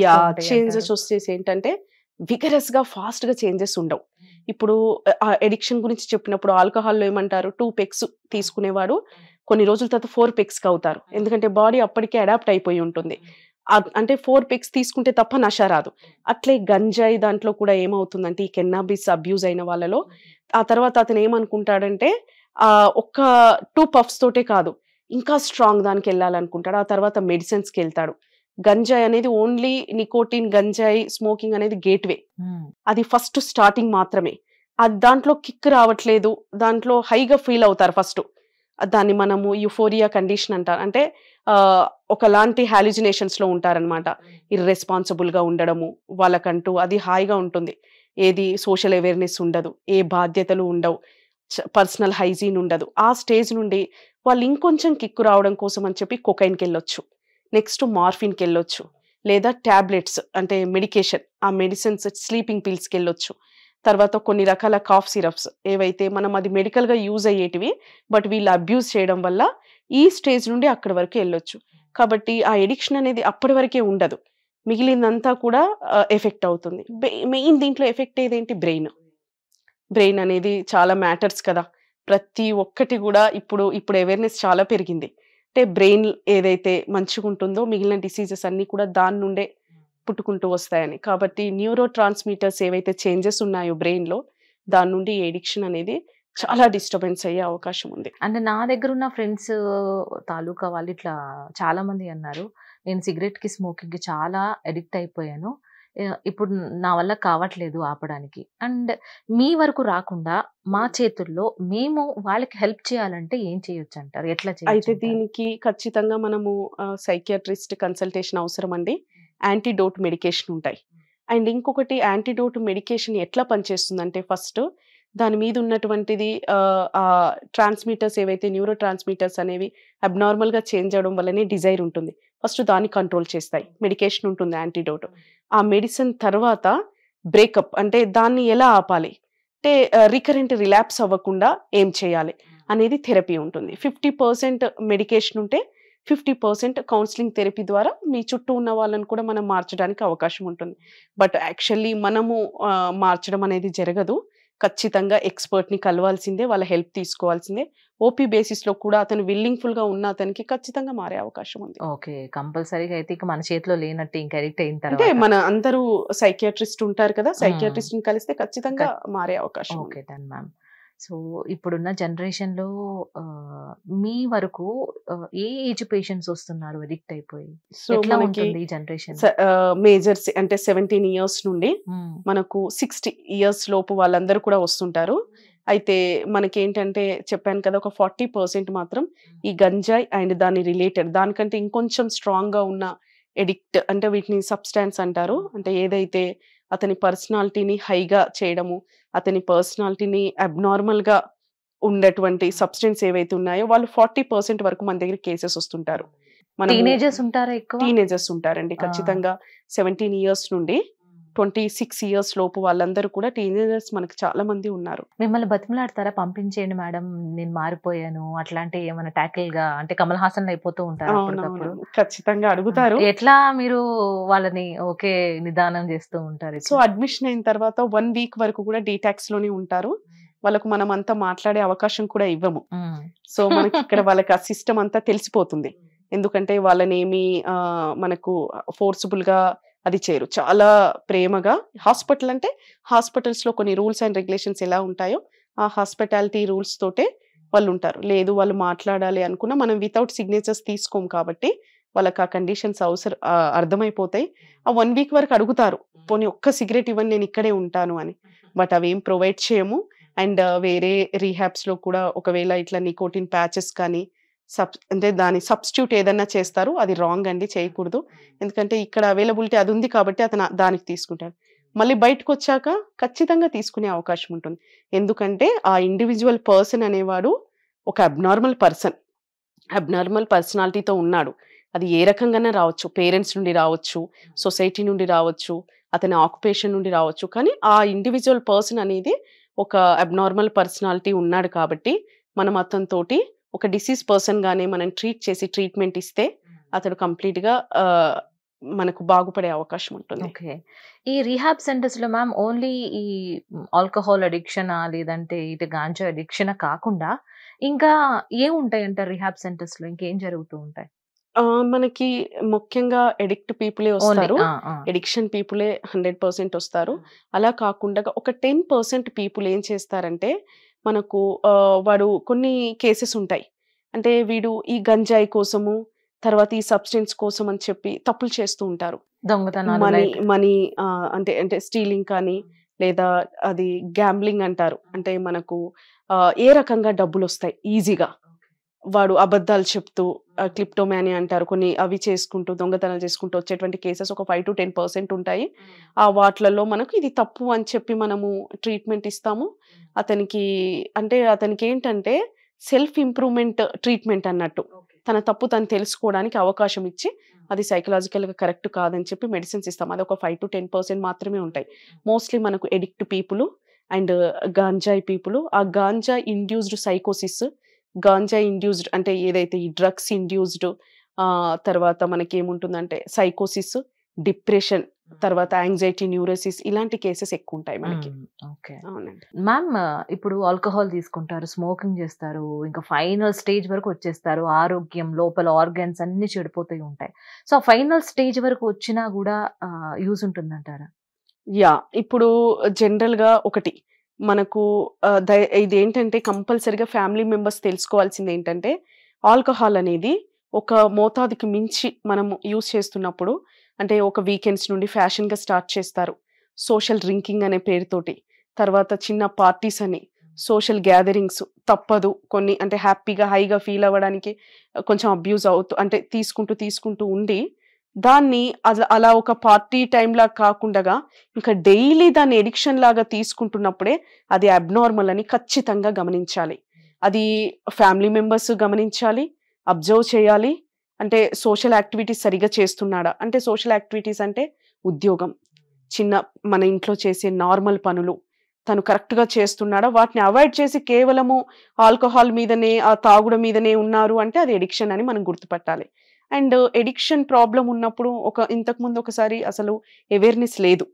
చేంజెస్ వచ్చేసి ఏంటంటే విగరస్ గా ఫాస్ట్ గా చేంజెస్ ఉండవు ఇప్పుడు ఎడిక్షన్ గురించి చెప్పినప్పుడు ఆల్కహాల్లో ఏమంటారు టూ పెక్స్ తీసుకునేవాడు కొన్ని రోజుల తర్వాత ఫోర్ కి అవుతారు ఎందుకంటే బాడీ అప్పటికే అడాప్ట్ అయిపోయి ఉంటుంది అంటే ఫోర్ పెక్స్ తీసుకుంటే తప్ప నష రాదు అట్లే గంజాయి దాంట్లో కూడా ఏమవుతుందంటే ఈ కెన్నాబిస్ అబ్యూజ్ అయిన వాళ్ళలో ఆ తర్వాత అతను ఏమనుకుంటాడంటే ఒక్క టూ పఫ్స్ తోటే కాదు ఇంకా స్ట్రాంగ్ దానికి వెళ్ళాలనుకుంటాడు ఆ తర్వాత మెడిసిన్స్కి వెళ్తాడు గంజాయి అనేది ఓన్లీ నికోటిన్ గంజాయి స్మోకింగ్ అనేది గేట్వే అది ఫస్ట్ స్టార్టింగ్ మాత్రమే అది దాంట్లో కిక్ రావట్లేదు దాంట్లో హైగా ఫీల్ అవుతారు ఫస్ట్ దాన్ని మనము యుఫోరియా కండిషన్ అంటారు అంటే ఒకలాంటి హాలిజినేషన్స్లో ఉంటారనమాట ఇర్రెస్పాన్సిబుల్గా ఉండడము వాళ్ళకంటూ అది హాయిగా ఉంటుంది ఏది సోషల్ అవేర్నెస్ ఉండదు ఏ బాధ్యతలు ఉండవు పర్సనల్ హైజీన్ ఉండదు ఆ స్టేజ్ నుండి వాళ్ళు ఇంకొంచెం కిక్కు రావడం కోసం అని చెప్పి కొకైన్కి వెళ్ళొచ్చు నెక్స్ట్ మార్ఫిన్కి వెళ్ళొచ్చు లేదా ట్యాబ్లెట్స్ అంటే మెడికేషన్ ఆ మెడిసిన్స్ స్లీపింగ్ పిల్స్కి వెళ్ళొచ్చు తర్వాత కొన్ని రకాల కాఫ్ సిరప్స్ ఏవైతే మనం అది మెడికల్గా యూజ్ అయ్యేటివి బట్ వీళ్ళు అబ్యూజ్ చేయడం వల్ల ఈ స్టేజ్ నుండి అక్కడి వరకు వెళ్ళొచ్చు కాబట్టి ఆ ఎడిక్షన్ అనేది అప్పటి వరకే ఉండదు మిగిలిందంతా కూడా ఎఫెక్ట్ అవుతుంది మెయిన్ దీంట్లో ఎఫెక్ట్ ఏదేంటి బ్రెయిన్ బ్రెయిన్ అనేది చాలా మ్యాటర్స్ కదా ప్రతి ఒక్కటి కూడా ఇప్పుడు ఇప్పుడు అవేర్నెస్ చాలా పెరిగింది అంటే బ్రెయిన్ ఏదైతే మంచిగా ఉంటుందో మిగిలిన డిసీజెస్ అన్నీ కూడా దాని నుండే పుట్టుకుంటూ వస్తాయని కాబట్టి న్యూరో ట్రాన్స్మిటర్స్ ఏవైతే చేంజెస్ ఉన్నాయో బ్రెయిన్లో దాని నుండి ఎడిక్షన్ అనేది చాలా డిస్టర్బెన్స్ అయ్యే అవకాశం ఉంది అంటే నా దగ్గర ఉన్న ఫ్రెండ్స్ తాలూకా వాళ్ళు ఇట్లా చాలామంది అన్నారు నేను సిగరెట్ కి చాలా అడిక్ట్ అయిపోయాను ఇప్పుడు నా వల్ల కావట్లేదు ఆపడానికి అండ్ మీ వరకు రాకుండా మా చేతుల్లో మేము వాళ్ళకి హెల్ప్ చేయాలంటే ఏం చేయొచ్చు అంటారు ఎట్లా అయితే దీనికి ఖచ్చితంగా మనము సైకియాట్రిస్ట్ కన్సల్టేషన్ అవసరం అండి యాంటీడోట్ మెడికేషన్ ఉంటాయి అండ్ ఇంకొకటి యాంటీడోట్ మెడికేషన్ ఎట్లా పనిచేస్తుంది అంటే ఫస్ట్ దాని మీద ఉన్నటువంటిది ఆ ట్రాన్స్మీటర్స్ ఏవైతే న్యూరో ట్రాన్స్మీటర్స్ అనేవి అబ్నార్మల్గా చేంజ్ అవడం వల్లనే డిజైర్ ఉంటుంది ఫస్ట్ దాన్ని కంట్రోల్ చేస్తాయి మెడికేషన్ ఉంటుంది యాంటీడోట్ ఆ మెడిసిన్ తర్వాత బ్రేకప్ అంటే దాన్ని ఎలా ఆపాలి అంటే రికరెంట్ రిలాప్స్ అవ్వకుండా ఏం చేయాలి అనేది థెరపీ ఉంటుంది ఫిఫ్టీ పర్సెంట్ మెడికేషన్ ఉంటే ఫిఫ్టీ పర్సెంట్ కౌన్సిలింగ్ థెరపీ ద్వారా మీ చుట్టూ ఉన్న వాళ్ళని కూడా మనం మార్చడానికి అవకాశం ఉంటుంది బట్ యాక్చువల్లీ మనము మార్చడం అనేది జరగదు ఖచ్చితంగా ఎక్స్పర్ట్ని కలవాల్సిందే వాళ్ళ హెల్ప్ తీసుకోవాల్సిందే ఓపీ బేసిస్లో కూడా అతను విల్లింగ్ఫుల్గా ఉన్న అతనికి ఖచ్చితంగా మారే అవకాశం ఉంది ఓకే కంపల్సరీగా అయితే మన చేతిలో లేనట్టు ఇంకా ఎడిక్ట్ అయిన తర్వాత మన అందరూ సైకియాట్రిస్ట్ ఉంటారు కదా సైకియాట్రిస్ట్ని కలిస్తే ఖచ్చితంగా మారే అవకాశం ఓకే మ్యామ్ సో ఇప్పుడున్న జనరేషన్లో మీ వరకు ఏ ఏజ్ పేషెంట్స్ వస్తున్నారు అడిక్ట్ అయిపోయి ఎట్లా ఉంటుంది ఈ జనరేషన్ మేజర్ అంటే సెవెంటీన్ ఇయర్స్ నుండి మనకు సిక్స్టీ ఇయర్స్ లోపు వాళ్ళందరూ కూడా వస్తుంటారు అయితే మనకి ఏంటంటే చెప్పాను కదా ఒక ఫార్టీ పర్సెంట్ మాత్రం ఈ గంజాయ్ అండ్ దాని రిలేటెడ్ దానికంటే ఇంకొంచెం స్ట్రాంగ్గా ఉన్న ఎడిక్ట్ అంటే వీటిని సబ్స్టాన్స్ అంటారు అంటే ఏదైతే అతని పర్సనాలిటీని హైగా చేయడము అతని పర్సనాలిటీని అబ్నార్మల్గా ఉండేటువంటి సబ్స్టెన్స్ ఏవైతే ఉన్నాయో వాళ్ళు ఫార్టీ పర్సెంట్ వరకు మన దగ్గర కేసెస్ వస్తుంటారు టీనేజర్స్ ఉంటారా ఎక్కువ టీనేజర్స్ ఉంటారండి ఖచ్చితంగా సెవెంటీన్ ఇయర్స్ నుండి ట్వంటీ సిక్స్ ఇయర్స్ లోపు వాళ్ళందరూ కూడా టీనేజర్స్ మనకు చాలా మంది ఉన్నారు మిమ్మల్ని బతిమలాడతారా పంపించేయండి మేడం నేను మారిపోయాను అట్లాంటి ఏమైనా టాకిల్ గా అంటే కమల్ హాసన్ అయిపోతూ ఉంటారు ఖచ్చితంగా అడుగుతారు ఎట్లా మీరు వాళ్ళని ఓకే నిదానం చేస్తూ ఉంటారు సో అడ్మిషన్ అయిన తర్వాత వన్ వీక్ వరకు కూడా డీటాక్స్ లోనే ఉంటారు వాళ్ళకు మనం అంతా మాట్లాడే అవకాశం కూడా ఇవ్వము సో మనకి ఇక్కడ వాళ్ళకి ఆ సిస్టమ్ అంతా తెలిసిపోతుంది ఎందుకంటే వాళ్ళనేమి మనకు ఫోర్సిబుల్ గా అది చేయరు చాలా ప్రేమగా హాస్పిటల్ అంటే హాస్పిటల్స్లో కొన్ని రూల్స్ అండ్ రెగ్యులేషన్స్ ఎలా ఉంటాయో ఆ హాస్పిటాలిటీ రూల్స్ తోటే వాళ్ళు ఉంటారు లేదు వాళ్ళు మాట్లాడాలి అనుకున్నా మనం వితౌట్ సిగ్నేచర్స్ తీసుకోం కాబట్టి వాళ్ళకి ఆ కండిషన్స్ అవసరం అర్థమైపోతాయి ఆ వన్ వీక్ వరకు అడుగుతారు పోనీ ఒక్క సిగరెట్ ఇవ్వని నేను ఇక్కడే ఉంటాను అని బట్ అవేం ప్రొవైడ్ చేయము అండ్ వేరే రీహాబ్స్లో కూడా ఒకవేళ ఇట్లా నికోటిన్ ప్యాచెస్ కానీ సబ్ అంటే దాని సబ్స్టిట్యూట్ ఏదన్నా చేస్తారు అది రాంగ్ అండి చేయకూడదు ఎందుకంటే ఇక్కడ అవైలబిలిటీ అది ఉంది కాబట్టి అతను దానికి తీసుకుంటాడు మళ్ళీ బయటకు వచ్చాక ఖచ్చితంగా తీసుకునే అవకాశం ఉంటుంది ఎందుకంటే ఆ ఇండివిజువల్ పర్సన్ అనేవాడు ఒక అబ్నార్మల్ పర్సన్ అబ్నార్మల్ పర్సనాలిటీతో ఉన్నాడు అది ఏ రకంగానే రావచ్చు పేరెంట్స్ నుండి రావచ్చు సొసైటీ నుండి రావచ్చు అతని ఆక్యుపేషన్ నుండి రావచ్చు కానీ ఆ ఇండివిజువల్ పర్సన్ అనేది ఒక అబ్నార్మల్ పర్సనాలిటీ ఉన్నాడు కాబట్టి మనం అతనితోటి ఒక డిసీజ్ పర్సన్ గానే మనం ట్రీట్ చేసి ట్రీట్మెంట్ ఇస్తే అతడు కంప్లీట్ గా మనకు బాగుపడే అవకాశం ఉంటుంది ఓకే ఈ రీహాబ్ సెంటర్స్ లో మ్యామ్ ఓన్లీ ఈ ఆల్కహాల్ అడిక్షనా లేదంటే ఇటు గాంజా అడిక్షన్ కాకుండా ఇంకా ఏముంటాయంటారు రీహాబ్ సెంటర్స్ లో ఇంకేం జరుగుతూ ఉంటాయి మనకి ముఖ్యంగా ఎడిక్ట్ పీపులే వస్తారు ఎడిక్షన్ పీపులే హండ్రెడ్ పర్సెంట్ వస్తారు అలా కాకుండా ఒక టెన్ పర్సెంట్ పీపుల్ ఏం చేస్తారంటే మనకు వాడు కొన్ని కేసెస్ ఉంటాయి అంటే వీడు ఈ గంజాయి కోసము తర్వాత ఈ సబ్స్టెన్స్ కోసం అని చెప్పి తప్పులు చేస్తూ ఉంటారు మనీ మనీ అంటే అంటే స్టీలింగ్ కానీ లేదా అది గ్యాంబ్లింగ్ అంటారు అంటే మనకు ఏ రకంగా డబ్బులు వస్తాయి ఈజీగా వాడు అబద్ధాలు చెప్తూ క్లిప్టోమాని అంటారు కొన్ని అవి చేసుకుంటూ దొంగతనాలు చేసుకుంటూ వచ్చేటువంటి కేసెస్ ఒక ఫైవ్ టు టెన్ పర్సెంట్ ఉంటాయి ఆ వాటిలలో మనకు ఇది తప్పు అని చెప్పి మనము ట్రీట్మెంట్ ఇస్తాము అతనికి అంటే అతనికి ఏంటంటే సెల్ఫ్ ఇంప్రూవ్మెంట్ ట్రీట్మెంట్ అన్నట్టు తన తప్పు తను తెలుసుకోవడానికి అవకాశం ఇచ్చి అది సైకలాజికల్గా కరెక్ట్ కాదని చెప్పి మెడిసిన్స్ ఇస్తాం అది ఒక ఫైవ్ టు టెన్ పర్సెంట్ మాత్రమే ఉంటాయి మోస్ట్లీ మనకు ఎడిక్ట్ పీపుల్ అండ్ గాంజాయ్ పీపుల్ ఆ గాంజా ఇండ్యూస్డ్ సైకోసిస్ గాంజా ఇండ్యూస్డ్ అంటే ఏదైతే ఈ డ్రగ్స్ ఇండ్యూస్డ్ తర్వాత మనకేముంటుందంటే సైకోసిస్ డిప్రెషన్ తర్వాత యాంగ్జైటీ న్యూరోసిస్ ఇలాంటి కేసెస్ ఎక్కువ ఉంటాయి మనకి ఓకే అవునండి మ్యామ్ ఇప్పుడు ఆల్కహాల్ తీసుకుంటారు స్మోకింగ్ చేస్తారు ఇంకా ఫైనల్ స్టేజ్ వరకు వచ్చేస్తారు ఆరోగ్యం లోపల ఆర్గాన్స్ అన్ని చెడిపోతూ ఉంటాయి సో ఫైనల్ స్టేజ్ వరకు వచ్చినా కూడా యూజ్ ఉంటుందంటారా యా ఇప్పుడు జనరల్గా ఒకటి మనకు ఇది ఏంటంటే కంపల్సరిగా ఫ్యామిలీ మెంబర్స్ తెలుసుకోవాల్సింది ఏంటంటే ఆల్కహాల్ అనేది ఒక మోతాదుకి మించి మనం యూస్ చేస్తున్నప్పుడు అంటే ఒక వీకెండ్స్ నుండి ఫ్యాషన్గా స్టార్ట్ చేస్తారు సోషల్ డ్రింకింగ్ అనే పేరుతోటి తర్వాత చిన్న పార్టీస్ అని సోషల్ గ్యాదరింగ్స్ తప్పదు కొన్ని అంటే హ్యాపీగా హైగా ఫీల్ అవ్వడానికి కొంచెం అబ్యూజ్ అవుతూ అంటే తీసుకుంటూ తీసుకుంటూ ఉండి దాన్ని అలా ఒక పార్టీ టైంలా కాకుండా ఇంకా డైలీ దాన్ని ఎడిక్షన్ లాగా తీసుకుంటున్నప్పుడే అది అబ్నార్మల్ అని ఖచ్చితంగా గమనించాలి అది ఫ్యామిలీ మెంబర్స్ గమనించాలి అబ్జర్వ్ చేయాలి అంటే సోషల్ యాక్టివిటీస్ సరిగా చేస్తున్నాడా అంటే సోషల్ యాక్టివిటీస్ అంటే ఉద్యోగం చిన్న మన ఇంట్లో చేసే నార్మల్ పనులు తను కరెక్ట్గా చేస్తున్నాడా వాటిని అవాయిడ్ చేసి కేవలము ఆల్కహాల్ మీదనే ఆ తాగుడు మీదనే ఉన్నారు అంటే అది ఎడిక్షన్ అని మనం గుర్తుపట్టాలి అండ్ ఎడిక్షన్ ప్రాబ్లం ఉన్నప్పుడు ఒక ఇంతకుముందు ఒకసారి అసలు అవేర్నెస్ లేదు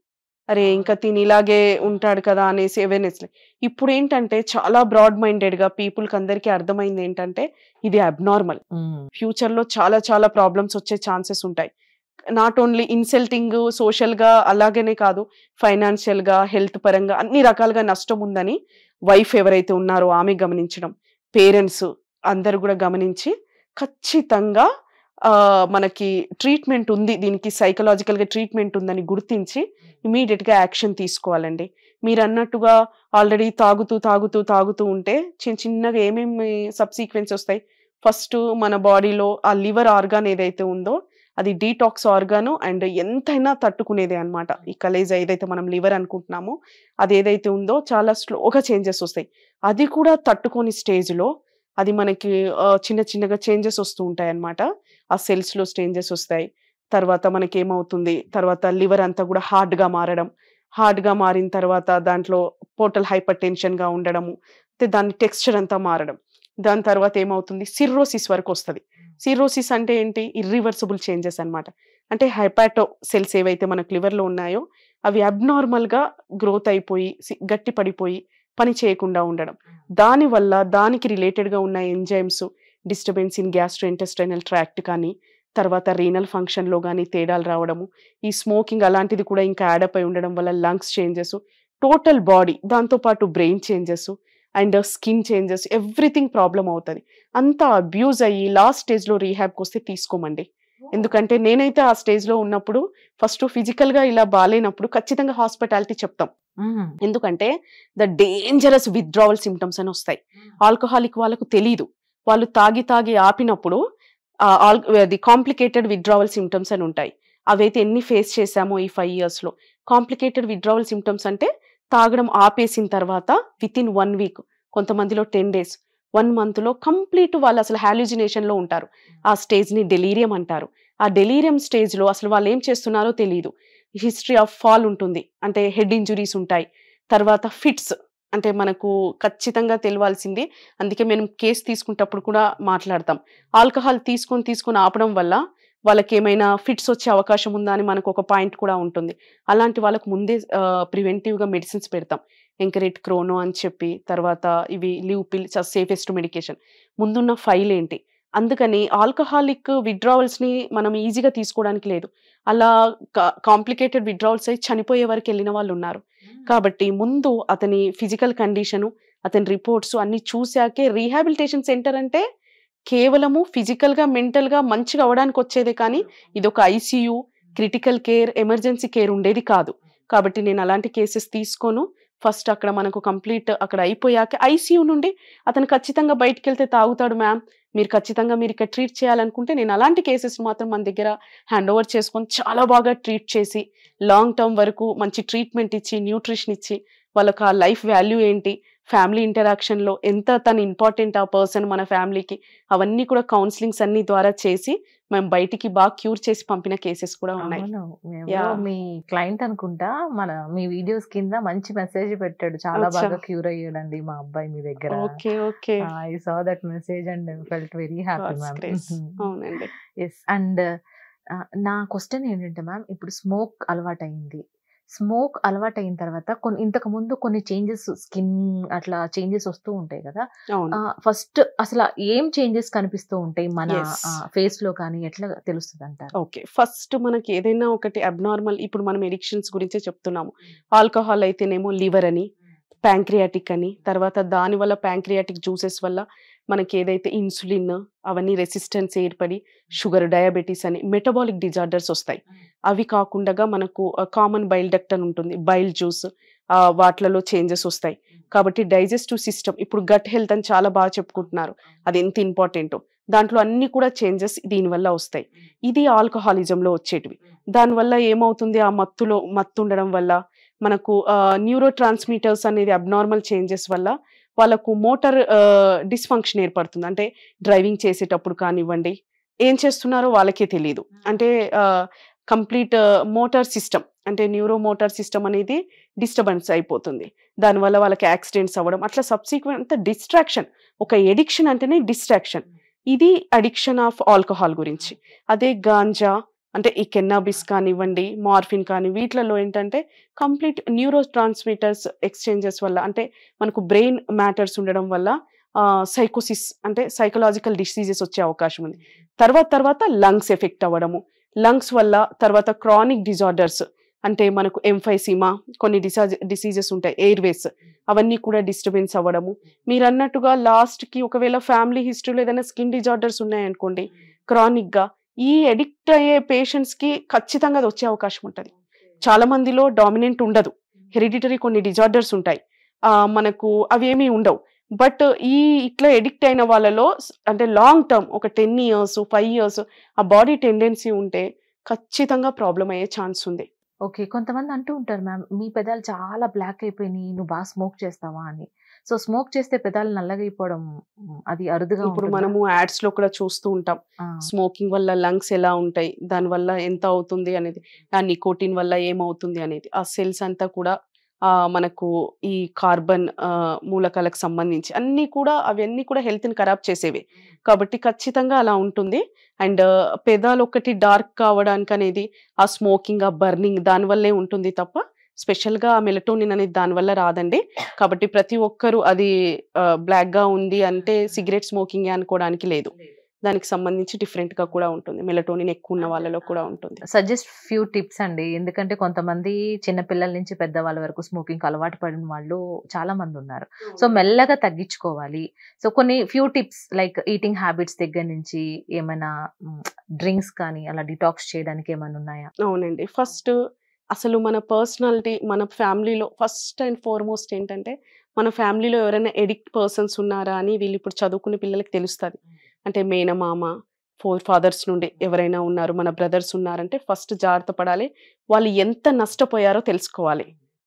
అరే ఇంకా తిని ఇలాగే ఉంటాడు కదా అనేసి అవేర్నెస్ ఇప్పుడు ఏంటంటే చాలా బ్రాడ్ మైండెడ్ గా పీపుల్ కి అందరికీ అర్థమైంది ఏంటంటే ఇది అబ్నార్మల్ ఫ్యూచర్లో చాలా చాలా ప్రాబ్లమ్స్ వచ్చే ఛాన్సెస్ ఉంటాయి నాట్ ఓన్లీ ఇన్సల్టింగ్ సోషల్గా అలాగేనే అలాగనే కాదు ఫైనాన్షియల్గా హెల్త్ పరంగా అన్ని రకాలుగా నష్టం ఉందని వైఫ్ ఎవరైతే ఉన్నారో ఆమె గమనించడం పేరెంట్స్ అందరు కూడా గమనించి ఖచ్చితంగా మనకి ట్రీట్మెంట్ ఉంది దీనికి సైకలాజికల్గా ట్రీట్మెంట్ ఉందని గుర్తించి ఇమీడియట్గా యాక్షన్ తీసుకోవాలండి మీరు అన్నట్టుగా ఆల్రెడీ తాగుతూ తాగుతూ తాగుతూ ఉంటే చిన్న చిన్నగా ఏమేమి సబ్సీక్వెన్స్ వస్తాయి ఫస్ట్ మన బాడీలో ఆ లివర్ ఆర్గాన్ ఏదైతే ఉందో అది డీటాక్స్ ఆర్గాను అండ్ ఎంతైనా తట్టుకునేదే అనమాట ఈ కలేజ్ ఏదైతే మనం లివర్ అనుకుంటున్నామో అది ఏదైతే ఉందో చాలా స్లోగా చేంజెస్ వస్తాయి అది కూడా తట్టుకోని స్టేజ్లో అది మనకి చిన్న చిన్నగా చేంజెస్ వస్తూ ఉంటాయి అన్నమాట ఆ సెల్స్లో చేంజెస్ వస్తాయి తర్వాత మనకి ఏమవుతుంది తర్వాత లివర్ అంతా కూడా హార్డ్గా మారడం హార్డ్గా మారిన తర్వాత దాంట్లో పోర్టల్ హైపర్ టెన్షన్గా ఉండడము అయితే దాని టెక్స్చర్ అంతా మారడం దాని తర్వాత ఏమవుతుంది సిర్రోసిస్ వరకు వస్తుంది సిర్రోసిస్ అంటే ఏంటి ఇర్రివర్సిబుల్ చేంజెస్ అనమాట అంటే హైపాటో సెల్స్ ఏవైతే మనకు లివర్లో ఉన్నాయో అవి అబ్నార్మల్గా గ్రోత్ అయిపోయి గట్టి పడిపోయి పని చేయకుండా ఉండడం దానివల్ల దానికి రిలేటెడ్గా ఉన్న enzymes disturbance in gastro intestinal tract కానీ తర్వాత రీనల్ ఫంక్షన్లో కానీ తేడాలు రావడము ఈ స్మోకింగ్ అలాంటిది కూడా ఇంకా యాడప్ అయి ఉండడం వల్ల లంగ్స్ చేంజెస్ టోటల్ బాడీ దాంతోపాటు brain changes and skin changes everything problem అవుతుంది అంతా అబ్యూజ్ అయ్యి లాస్ట్ స్టేజ్లో రీహాబ్కి వస్తే తీసుకోమండి ఎందుకంటే నేనైతే ఆ స్టేజ్లో ఉన్నప్పుడు ఫస్ట్ ఫిజికల్గా ఇలా బాగాలేనప్పుడు ఖచ్చితంగా హాస్పిటాలిటీ చెప్తాం ఎందుకంటే ద డేంజరస్ విత్డ్రావల్ సిమ్టమ్స్ అని వస్తాయి ఆల్కహాలిక్ వాళ్ళకు తెలీదు వాళ్ళు తాగి తాగి ఆపినప్పుడు ది కాంప్లికేటెడ్ విత్డ్రావల్ సిమ్టమ్స్ అని ఉంటాయి అవైతే ఎన్ని ఫేస్ చేశామో ఈ ఫైవ్ ఇయర్స్ లో కాంప్లికేటెడ్ విత్డ్రావల్ సిమ్టమ్స్ అంటే తాగడం ఆపేసిన తర్వాత విత్ ఇన్ వన్ వీక్ కొంతమందిలో టెన్ డేస్ వన్ మంత్ లో కంప్లీట్ వాళ్ళు అసలు లో ఉంటారు ఆ స్టేజ్ ని డెలీరియం అంటారు ఆ డెలీరియం లో అసలు వాళ్ళు ఏం చేస్తున్నారో తెలియదు హిస్టరీ ఆఫ్ ఫాల్ ఉంటుంది అంటే హెడ్ ఇంజురీస్ ఉంటాయి తర్వాత ఫిట్స్ అంటే మనకు ఖచ్చితంగా తెలియాల్సిందే అందుకే మేము కేసు తీసుకునేటప్పుడు కూడా మాట్లాడతాం ఆల్కహాల్ తీసుకొని తీసుకొని ఆపడం వల్ల వాళ్ళకి ఏమైనా ఫిట్స్ వచ్చే అవకాశం ఉందా అని మనకు ఒక పాయింట్ కూడా ఉంటుంది అలాంటి వాళ్ళకు ముందే ప్రివెంటివ్గా మెడిసిన్స్ పెడతాం ఎంకరేట్ క్రోనో అని చెప్పి తర్వాత ఇవి లీవ్ పిల్ సేఫెస్ట్ మెడికేషన్ ముందున్న ఫైల్ ఏంటి అందుకని ఆల్కహాలిక్ విత్డ్రావల్స్ని మనం ఈజీగా తీసుకోవడానికి లేదు అలా కాంప్లికేటెడ్ విత్డ్రావల్స్ అయి చనిపోయే వరకు వెళ్ళిన వాళ్ళు ఉన్నారు కాబట్టి ముందు అతని ఫిజికల్ కండిషను అతని రిపోర్ట్స్ అన్ని చూశాకే రీహాబిలిటేషన్ సెంటర్ అంటే కేవలము ఫిజికల్గా మెంటల్గా మంచిగా అవ్వడానికి వచ్చేదే కానీ ఇది ఒక ICU critical care emergency care ఉండేది కాదు కాబట్టి నేను అలాంటి కేసెస్ తీసుకోను ఫస్ట్ అక్కడ మనకు కంప్లీట్ అక్కడ అయిపోయాక ఐసీయూ నుండి అతను ఖచ్చితంగా బయటకు వెళ్తే తాగుతాడు మ్యామ్ మీరు ఖచ్చితంగా మీరు ఇక్కడ ట్రీట్ చేయాలనుకుంటే నేను అలాంటి కేసెస్ మాత్రం మన దగ్గర హ్యాండ్ ఓవర్ చేసుకొని చాలా బాగా ట్రీట్ చేసి లాంగ్ టర్మ్ వరకు మంచి ట్రీట్మెంట్ ఇచ్చి న్యూట్రిషన్ ఇచ్చి వాళ్ళకి ఆ లైఫ్ వాల్యూ ఏంటి ఫ్యామిలీ ఇంటరాక్షన్లో ఎంత తను ఇంపార్టెంట్ ఆ పర్సన్ మన ఫ్యామిలీకి అవన్నీ కూడా కౌన్సిలింగ్స్ అన్ని ద్వారా చేసి మేము బయటికి బాగా క్యూర్ చేసి పంపిన కేసెస్ కూడా ఉన్నాయి మీ క్లయింట్ అనుకుంటా మన మీ వీడియోస్ కింద మంచి మెసేజ్ పెట్టాడు చాలా బాగా క్యూర్ అయ్యాడండి మా అబ్బాయి మీ దగ్గర okay okay I saw that message and felt very happy ma'am అవునండి ఎస్ అండ్ uh, నా క్వశ్చన్ ఏంటంటే మ్యామ్ ఇప్పుడు స్మోక్ అలవాటు అయింది స్మోక్ అలవాటైన తర్వాత కొన్ని ఇంతకు ముందు కొన్ని చేంజెస్ స్కిన్ అట్లా చేంజెస్ వస్తూ ఉంటాయి కదా ఫస్ట్ అసలు ఏం చేంజెస్ కనిపిస్తూ ఉంటాయి మన ఫేస్ లో కానీ ఎట్లా తెలుస్తుంది అంటారు ఓకే ఫస్ట్ మనకి ఏదైనా ఒకటి అబ్నార్మల్ ఇప్పుడు మనం ఎడిక్షన్స్ గురించే చెప్తున్నాము hmm. ఆల్కహాల్ అయితేనేమో లివర్ అని hmm. ప్యాంక్రియాటిక్ అని తర్వాత దానివల్ల ప్యాంక్రియాటిక్ జ్యూసెస్ వల్ల మనకి ఏదైతే ఇన్సులిన్ అవన్నీ రెసిస్టెన్స్ ఏర్పడి షుగర్ డయాబెటీస్ అని మెటబాలిక్ డిజార్డర్స్ వస్తాయి అవి కాకుండా మనకు కామన్ బైల్ డక్ట్ అని ఉంటుంది బైల్ జ్యూస్ వాటిలలో చేంజెస్ వస్తాయి కాబట్టి డైజెస్టివ్ సిస్టమ్ ఇప్పుడు గట్ హెల్త్ అని చాలా బాగా చెప్పుకుంటున్నారు అది ఎంత ఇంపార్టెంటో దాంట్లో అన్ని కూడా చేంజెస్ దీనివల్ల వస్తాయి ఇది ఆల్కహాలిజంలో వచ్చేటివి దానివల్ల ఏమవుతుంది ఆ మత్తులో మత్తు ఉండడం వల్ల మనకు న్యూరో ట్రాన్స్మిటర్స్ అనేది అబ్నార్మల్ చేంజెస్ వల్ల వాళ్ళకు మోటార్ డిస్ఫంక్షన్ ఏర్పడుతుంది అంటే డ్రైవింగ్ చేసేటప్పుడు కానివ్వండి ఏం చేస్తున్నారో వాళ్ళకే తెలియదు అంటే కంప్లీట్ మోటార్ సిస్టమ్ అంటే న్యూరో మోటార్ సిస్టమ్ అనేది డిస్టర్బెన్స్ అయిపోతుంది దానివల్ల వాళ్ళకి యాక్సిడెంట్స్ అవ్వడం అట్లా సబ్సిక్వెంట్ అంత డిస్ట్రాక్షన్ ఒక ఎడిక్షన్ అంటేనే డిస్ట్రాక్షన్ ఇది అడిక్షన్ ఆఫ్ ఆల్కహాల్ గురించి అదే గాంజా అంటే ఈ కెన్నాబిస్ కానివ్వండి మార్ఫిన్ కానీ వీటిలలో ఏంటంటే కంప్లీట్ న్యూరో ట్రాన్స్మిటర్స్ ఎక్స్చేంజెస్ వల్ల అంటే మనకు బ్రెయిన్ మ్యాటర్స్ ఉండడం వల్ల సైకోసిస్ అంటే సైకలాజికల్ డిసీజెస్ వచ్చే అవకాశం ఉంది తర్వాత తర్వాత లంగ్స్ ఎఫెక్ట్ అవ్వడము లంగ్స్ వల్ల తర్వాత క్రానిక్ డిజార్డర్స్ అంటే మనకు ఎంఫైసీమా కొన్ని డిసాజ్ డిసీజెస్ ఉంటాయి ఎయిర్వేస్ అవన్నీ కూడా డిస్టర్బెన్స్ అవ్వడము మీరు అన్నట్టుగా లాస్ట్కి ఒకవేళ ఫ్యామిలీ హిస్టరీలో ఏదైనా స్కిన్ డిజార్డర్స్ ఉన్నాయనుకోండి క్రానిక్గా ఈ ఎడిక్ట్ అయ్యే పేషెంట్స్కి ఖచ్చితంగా అది వచ్చే అవకాశం ఉంటుంది చాలా మందిలో డామినెంట్ ఉండదు హెరిడిటరీ కొన్ని డిజార్డర్స్ ఉంటాయి మనకు అవి ఏమీ ఉండవు బట్ ఈ ఇట్లా ఎడిక్ట్ అయిన వాళ్ళలో అంటే లాంగ్ టర్మ్ ఒక టెన్ ఇయర్స్ ఫైవ్ ఇయర్స్ ఆ బాడీ టెండెన్సీ ఉంటే ఖచ్చితంగా ప్రాబ్లం అయ్యే ఛాన్స్ ఉంది ఓకే కొంతమంది అంటూ ఉంటారు మ్యామ్ మీ పెదాలు చాలా బ్లాక్ అయిపోయినాయి నువ్వు బాగా స్మోక్ చేస్తావా అని సో స్మోక్ చేస్తే పెదాలు నల్లగైపోవడం అది అరుదుగా ఇప్పుడు మనము యాడ్స్ లో కూడా చూస్తూ ఉంటాం స్మోకింగ్ వల్ల లంగ్స్ ఎలా ఉంటాయి దాని వల్ల ఎంత అవుతుంది అనేది ఆ నికోటిన్ వల్ల ఏమవుతుంది అనేది ఆ సెల్స్ అంతా కూడా మనకు ఈ కార్బన్ మూలకాలకు సంబంధించి అన్నీ కూడా అవన్నీ కూడా హెల్త్ని ఖరాబ్ చేసేవి కాబట్టి ఖచ్చితంగా అలా ఉంటుంది అండ్ పెదాలు ఒకటి డార్క్ కావడానికి అనేది ఆ స్మోకింగ్ ఆ బర్నింగ్ దానివల్లే ఉంటుంది తప్ప స్పెషల్గా మెలటోనిన్ అనేది దానివల్ల రాదండి కాబట్టి ప్రతి ఒక్కరూ అది బ్లాక్గా ఉంది అంటే సిగరెట్ స్మోకింగ్ అనుకోవడానికి లేదు దానికి సంబంధించి డిఫరెంట్ గా కూడా ఉంటుంది మెలటోనిన్ ఎక్కువ ఉన్న వాళ్ళలో కూడా ఉంటుంది సజెస్ట్ ఫ్యూ టిప్స్ అండి ఎందుకంటే కొంతమంది చిన్నపిల్లల నుంచి పెద్దవాళ్ళ వరకు స్మోకింగ్ అలవాటు పడిన వాళ్ళు చాలా మంది ఉన్నారు సో మెల్లగా తగ్గించుకోవాలి సో కొన్ని few tips like eating habits దగ్గర నుంచి ఏమైనా డ్రింక్స్ కానీ అలా డిటాక్స్ చేయడానికి ఏమైనా ఉన్నాయా అవునండి ఫస్ట్ అసలు మన పర్సనాలిటీ మన ఫ్యామిలీలో ఫస్ట్ అండ్ ఫార్మోస్ట్ ఏంటంటే మన ఫ్యామిలీలో ఎవరైనా ఎడిక్ట్ పర్సన్స్ ఉన్నారా అని వీళ్ళు ఇప్పుడు చదువుకునే పిల్లలకి తెలుస్తుంది అంటే మేనమామ ఫోర్ ఫాదర్స్ నుండి ఎవరైనా ఉన్నారు మన బ్రదర్స్ ఉన్నారంటే ఫస్ట్ జాగ్రత్త పడాలి వాళ్ళు ఎంత నష్టపోయారో తెలుసుకోవాలి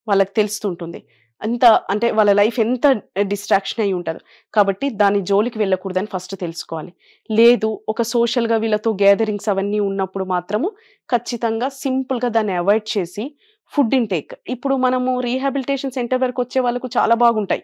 వాళ్ళకి తెలుస్తుంటుంది అంత అంటే వాళ్ళ లైఫ్ ఎంత డిస్ట్రాక్షన్ అయి ఉంటారు కాబట్టి దాని జోలికి వెళ్ళకూడదని ఫస్ట్ తెలుసుకోవాలి లేదు ఒక సోషల్గా వీళ్ళతో గ్యాదరింగ్స్ అవన్నీ ఉన్నప్పుడు మాత్రము ఖచ్చితంగా సింపుల్గా దాన్ని అవాయిడ్ చేసి ఫుడ్ ఇంటేక్ ఇప్పుడు మనము రీహాబిలిటేషన్ సెంటర్ వరకు వచ్చే వాళ్ళకు చాలా బాగుంటాయి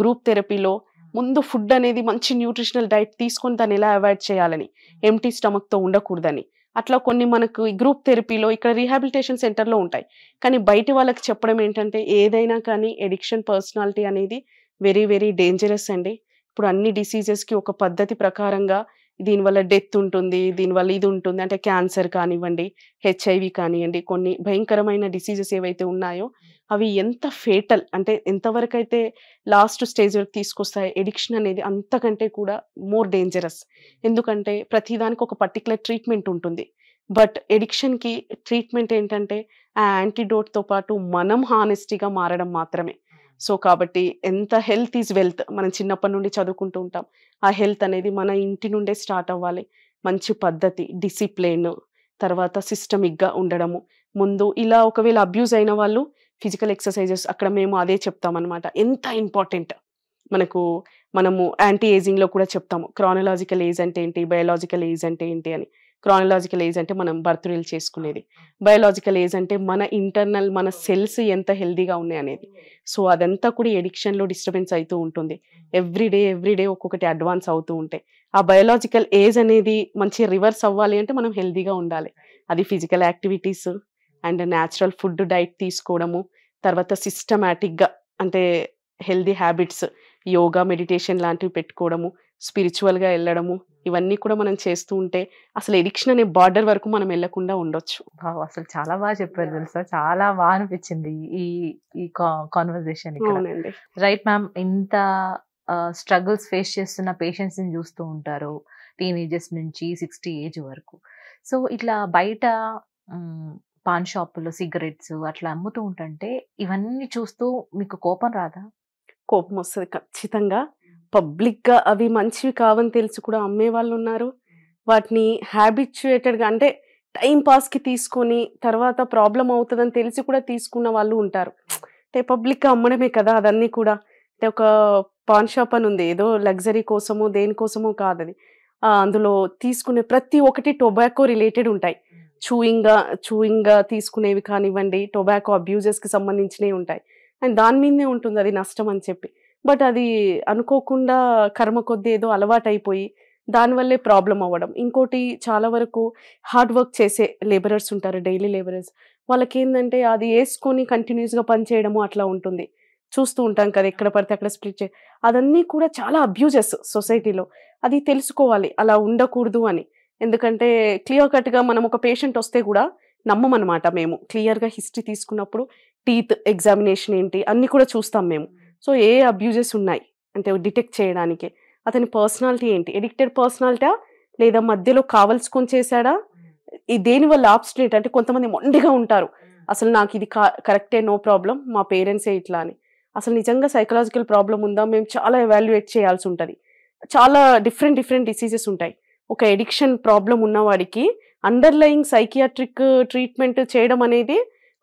గ్రూప్ థెరపీలో ముందు ఫుడ్ అనేది మంచి న్యూట్రిషనల్ డైట్ తీసుకొని దాన్ని ఎలా అవాయిడ్ చేయాలని ఎంటీ స్టమక్తో ఉండకూడదని అట్లా కొన్ని మనకు గ్రూప్ థెరపీలో ఇక్కడ రీహాబిలిటేషన్ సెంటర్లో ఉంటాయి కానీ బయట వాళ్ళకి చెప్పడం ఏంటంటే ఏదైనా కానీ ఎడిక్షన్ పర్సనాలిటీ అనేది వెరీ వెరీ డేంజరస్ అండి ఇప్పుడు అన్ని డిసీజెస్కి ఒక పద్ధతి ప్రకారంగా దీనివల్ల డెత్ ఉంటుంది దీనివల్ల ఇది ఉంటుంది అంటే క్యాన్సర్ కానివ్వండి హెచ్ఐవి కానివ్వండి కొన్ని భయంకరమైన డిసీజెస్ ఏవైతే ఉన్నాయో అవి ఎంత ఫేటల్ అంటే ఎంతవరకు అయితే లాస్ట్ స్టేజ్ వరకు తీసుకొస్తాయి ఎడిక్షన్ అనేది అంతకంటే కూడా మోర్ డేంజరస్ ఎందుకంటే ప్రతిదానికి ఒక పర్టికులర్ ట్రీట్మెంట్ ఉంటుంది బట్ ఎడిక్షన్కి ట్రీట్మెంట్ ఏంటంటే ఆ యాంటీడోట్తో పాటు మనం హానెస్టీగా మారడం మాత్రమే సో కాబట్టి ఎంత హెల్త్ ఈజ్ వెల్త్ మనం చిన్నప్పటి నుండి చదువుకుంటూ ఉంటాం ఆ హెల్త్ అనేది మన ఇంటి నుండే స్టార్ట్ అవ్వాలి మంచి పద్ధతి డిసిప్లిన్ తర్వాత సిస్టమిక్గా ఉండడము ముందు ఇలా ఒకవేళ అబ్యూజ్ అయిన వాళ్ళు ఫిజికల్ ఎక్సర్సైజెస్ అక్కడ మేము అదే చెప్తామన్నమాట ఎంత ఇంపార్టెంట్ మనకు మనము యాంటీ ఏజింగ్లో కూడా చెప్తాము క్రానలాజికల్ ఏజ్ అంటే ఏంటి బయాలజికల్ ఏజ్ అంటే ఏంటి అని క్రానలాజికల్ ఏజ్ అంటే మనం బర్త్ రీల్ చేసుకునేది బయోలాజికల్ ఏజ్ అంటే మన ఇంటర్నల్ మన సెల్స్ ఎంత హెల్దీగా ఉన్నాయి అనేది సో అదంతా కూడా ఎడిక్షన్లో డిస్టర్బెన్స్ అవుతూ ఉంటుంది ఎవ్రీడే ఎవ్రీడే ఒక్కొక్కటి అడ్వాన్స్ అవుతూ ఉంటాయి ఆ బయోలాజికల్ ఏజ్ అనేది మంచి రివర్స్ అవ్వాలి అంటే మనం హెల్దీగా ఉండాలి అది physical activities and natural food diet తీసుకోవడము తర్వాత సిస్టమేటిక్గా అంటే హెల్దీ హ్యాబిట్స్ యోగా మెడిటేషన్ లాంటివి పెట్టుకోవడము స్పిరిచువల్గా వెళ్ళడము ఇవన్నీ కూడా మనం చేస్తూ ఉంటే అసలు ఎడిక్షన్ అనే బార్డర్ వరకు మనం వెళ్లకుండా ఉండొచ్చు అసలు చాలా బాగా చెప్పారు తెలుసా చాలా బాగా అనిపించింది ఈ ఈ కాన్వర్జేషన్ రైట్ మ్యామ్ ఇంత స్ట్రగుల్స్ ఫేస్ చేస్తున్న పేషెంట్స్ ని చూస్తూ ఉంటారు టీనేజర్స్ నుంచి సిక్స్టీ ఏజ్ వరకు సో ఇట్లా బయట పాన్ షాపులు సిగరెట్స్ అట్లా అమ్ముతూ ఉంటుంటే ఇవన్నీ చూస్తూ మీకు కోపం రాదా కోపం వస్తుంది ఖచ్చితంగా పబ్లిక్గా అవి మంచివి కావని తెలిసి కూడా అమ్మే వాళ్ళు ఉన్నారు వాటిని హ్యాబిచ్యుయేటెడ్గా అంటే టైం పాస్కి తీసుకొని తర్వాత ప్రాబ్లం అవుతుందని తెలిసి కూడా తీసుకున్న వాళ్ళు ఉంటారు అంటే పబ్లిక్గా అమ్మడమే కదా అదన్నీ కూడా అంటే ఒక పాన్ షాప్ అని ఉంది ఏదో లగ్జరీ కోసమో దేనికోసమో కాదది అందులో తీసుకునే ప్రతి ఒక్కటి టొబాకో రిలేటెడ్ ఉంటాయి చూయింగ్గా చూయింగ్గా తీసుకునేవి కానివ్వండి టొబాకో అబ్యూజెస్కి సంబంధించినవి ఉంటాయి అండ్ దాని మీదనే ఉంటుంది అది నష్టం అని చెప్పి బట్ అది అనుకోకుండా కర్మ కొద్ది ఏదో అలవాటైపోయి దానివల్లే ప్రాబ్లం అవ్వడం ఇంకోటి చాలా వరకు హార్డ్ వర్క్ చేసే లేబరర్స్ ఉంటారు డైలీ లేబరర్స్ వాళ్ళకి ఏంటంటే అది వేసుకొని కంటిన్యూస్గా పనిచేయడము అట్లా ఉంటుంది చూస్తూ ఉంటాం కదా ఎక్కడ పడితే అక్కడ స్ప్లిట్ చే అదన్నీ కూడా చాలా అబ్యూజెస్ సొసైటీలో అది తెలుసుకోవాలి అలా ఉండకూడదు అని ఎందుకంటే క్లియర్ కట్గా మనం ఒక పేషెంట్ వస్తే కూడా నమ్మమనమాట మేము క్లియర్గా హిస్టరీ తీసుకున్నప్పుడు టీత్ ఎగ్జామినేషన్ ఏంటి అన్నీ కూడా చూస్తాం మేము సో ఏ అబ్యూజెస్ ఉన్నాయి అంటే డిటెక్ట్ చేయడానికి అతని పర్సనాలిటీ ఏంటి ఎడిక్టెడ్ పర్సనాలిటీ లేదా మధ్యలో కావలసుకొని చేశాడా ఈ దేని వల్ల ఆబ్స్టినేట్ అంటే కొంతమంది మొండిగా ఉంటారు అసలు నాకు ఇది కరెక్టే నో ప్రాబ్లం మా పేరెంట్సే ఇట్లా అని అసలు నిజంగా సైకలాజికల్ ప్రాబ్లం ఉందా మేము చాలా ఎవాల్యుయేట్ చేయాల్సి ఉంటుంది చాలా డిఫరెంట్ డిఫరెంట్ డిసీజెస్ ఉంటాయి ఒక ఎడిక్షన్ ప్రాబ్లం ఉన్నవాడికి అండర్లయింగ్ సైకియాట్రిక్ ట్రీట్మెంట్ చేయడం అనేది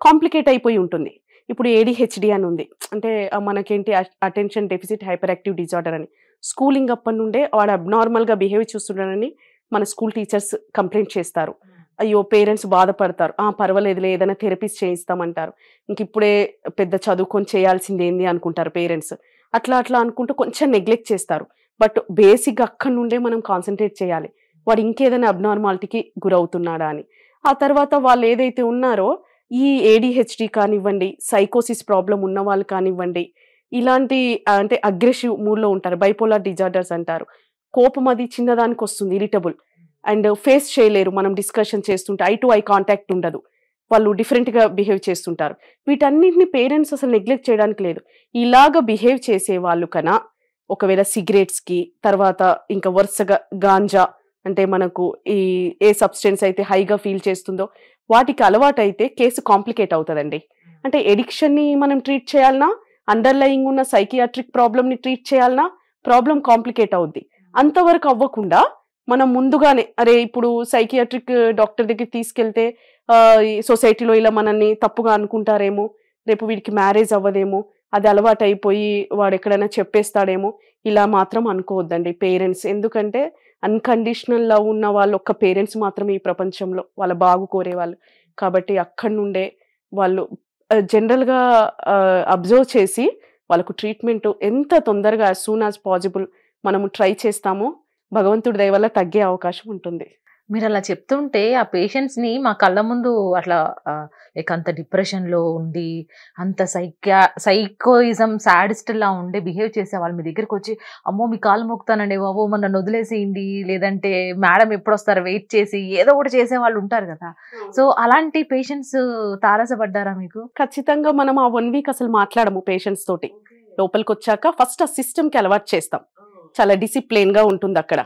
కాంప్లికేట్ అయిపోయి ఉంటుంది ఇప్పుడు ఏడిహెచ్డి అని ఉంది అంటే మనకేంటి attention deficit hyperactive disorder అని స్కూలింగ్ అప్పటి నుండే వాడు అబ్నార్మల్గా బిహేవ్ చూస్తున్నాడని మన స్కూల్ టీచర్స్ కంప్లైంట్ చేస్తారు అయ్యో పేరెంట్స్ బాధపడతారు ఆ పర్వాలేదు ఏదైనా థెరపీస్ చేయిస్తామంటారు ఇంక ఇప్పుడే పెద్ద చదువుకొని చేయాల్సింది ఏంది అనుకుంటారు పేరెంట్స్ అట్లా అట్లా అనుకుంటూ కొంచెం నెగ్లెక్ట్ చేస్తారు బట్ బేసిక్గా అక్కడి నుండే మనం కాన్సన్ట్రేట్ చేయాలి వాడు ఇంకేదైనా అబ్నార్మాలిటీకి గురవుతున్నాడా అని ఆ తర్వాత వాళ్ళు ఏదైతే ఉన్నారో ఈ ఏడిహెచ్డి కానివ్వండి సైకోసిస్ ప్రాబ్లం ఉన్న వాళ్ళు కానివ్వండి ఇలాంటి అంటే అగ్రెసివ్ మూడ్లో ఉంటారు బైపోలార్ డిజార్డర్స్ అంటారు కోపం అది చిన్నదానికి వస్తుంది ఇరిటబుల్ అండ్ ఫేస్ చేయలేరు మనం డిస్కషన్ చేస్తుంటే ఐ టు ఐ కాంటాక్ట్ ఉండదు వాళ్ళు డిఫరెంట్గా బిహేవ్ చేస్తుంటారు వీటన్నింటిని పేరెంట్స్ అసలు నెగ్లెక్ట్ చేయడానికి లేదు ఇలాగ బిహేవ్ చేసే వాళ్ళు కన్నా ఒకవేళ సిగరెట్స్కి తర్వాత ఇంకా వరుసగా గాంజా అంటే మనకు ఈ ఏ సబ్స్టెన్స్ అయితే హైగా ఫీల్ చేస్తుందో వాటికి అలవాటైతే కేసు కాంప్లికేట్ అవుతుందండి అంటే ఎడిక్షన్ని మనం ట్రీట్ చేయాలన్నా అండర్లయింగ్ ఉన్న సైకియాట్రిక్ ప్రాబ్లమ్ని ట్రీట్ చేయాలన్నా ప్రాబ్లం కాంప్లికేట్ అవుద్ది అంతవరకు అవ్వకుండా మనం ముందుగానే అరే ఇప్పుడు సైకియాట్రిక్ డాక్టర్ దగ్గర తీసుకెళ్తే సొసైటీలో ఇలా మనల్ని తప్పుగా అనుకుంటారేమో రేపు వీడికి మ్యారేజ్ అవ్వదేమో అది అలవాటు అయిపోయి వాడు ఎక్కడైనా చెప్పేస్తాడేమో ఇలా మాత్రం అనుకోవద్దండి పేరెంట్స్ ఎందుకంటే అన్కండిషనల్ లవ్ ఉన్న వాళ్ళు ఒక్క పేరెంట్స్ మాత్రమే ఈ ప్రపంచంలో వాళ్ళ బాగు కోరేవాళ్ళు కాబట్టి అక్కడి నుండే వాళ్ళు జనరల్గా అబ్జర్వ్ చేసి వాళ్ళకు ట్రీట్మెంట్ ఎంత తొందరగా సూన్ యాజ్ పాజిబుల్ మనము ట్రై చేస్తామో భగవంతుడి దయవల్ల వల్ల తగ్గే అవకాశం ఉంటుంది మీరు అలా చెప్తుంటే ఆ పేషెంట్స్ని మా కళ్ళ ముందు అట్లా లైక్ అంత డిప్రెషన్లో ఉండి అంత సైక్యా సైకోయిజం సాడిస్ట్లా ఉండే బిహేవ్ చేసే వాళ్ళు మీ దగ్గరికి వచ్చి అమ్మో మీ కాలు మోక్తానండి అవో మన వదిలేసేయండి లేదంటే మేడం ఎప్పుడు వస్తారు వెయిట్ చేసి ఏదో ఒకటి చేసే వాళ్ళు ఉంటారు కదా సో అలాంటి పేషెంట్స్ తారసపడ్డారా మీకు ఖచ్చితంగా మనం ఆ వన్ వీక్ అసలు మాట్లాడము పేషెంట్స్ తోటి లోపలికి వచ్చాక ఫస్ట్ ఆ సిస్టమ్కి అలవాటు చేస్తాం చాలా డిసిప్లిన్గా ఉంటుంది అక్కడ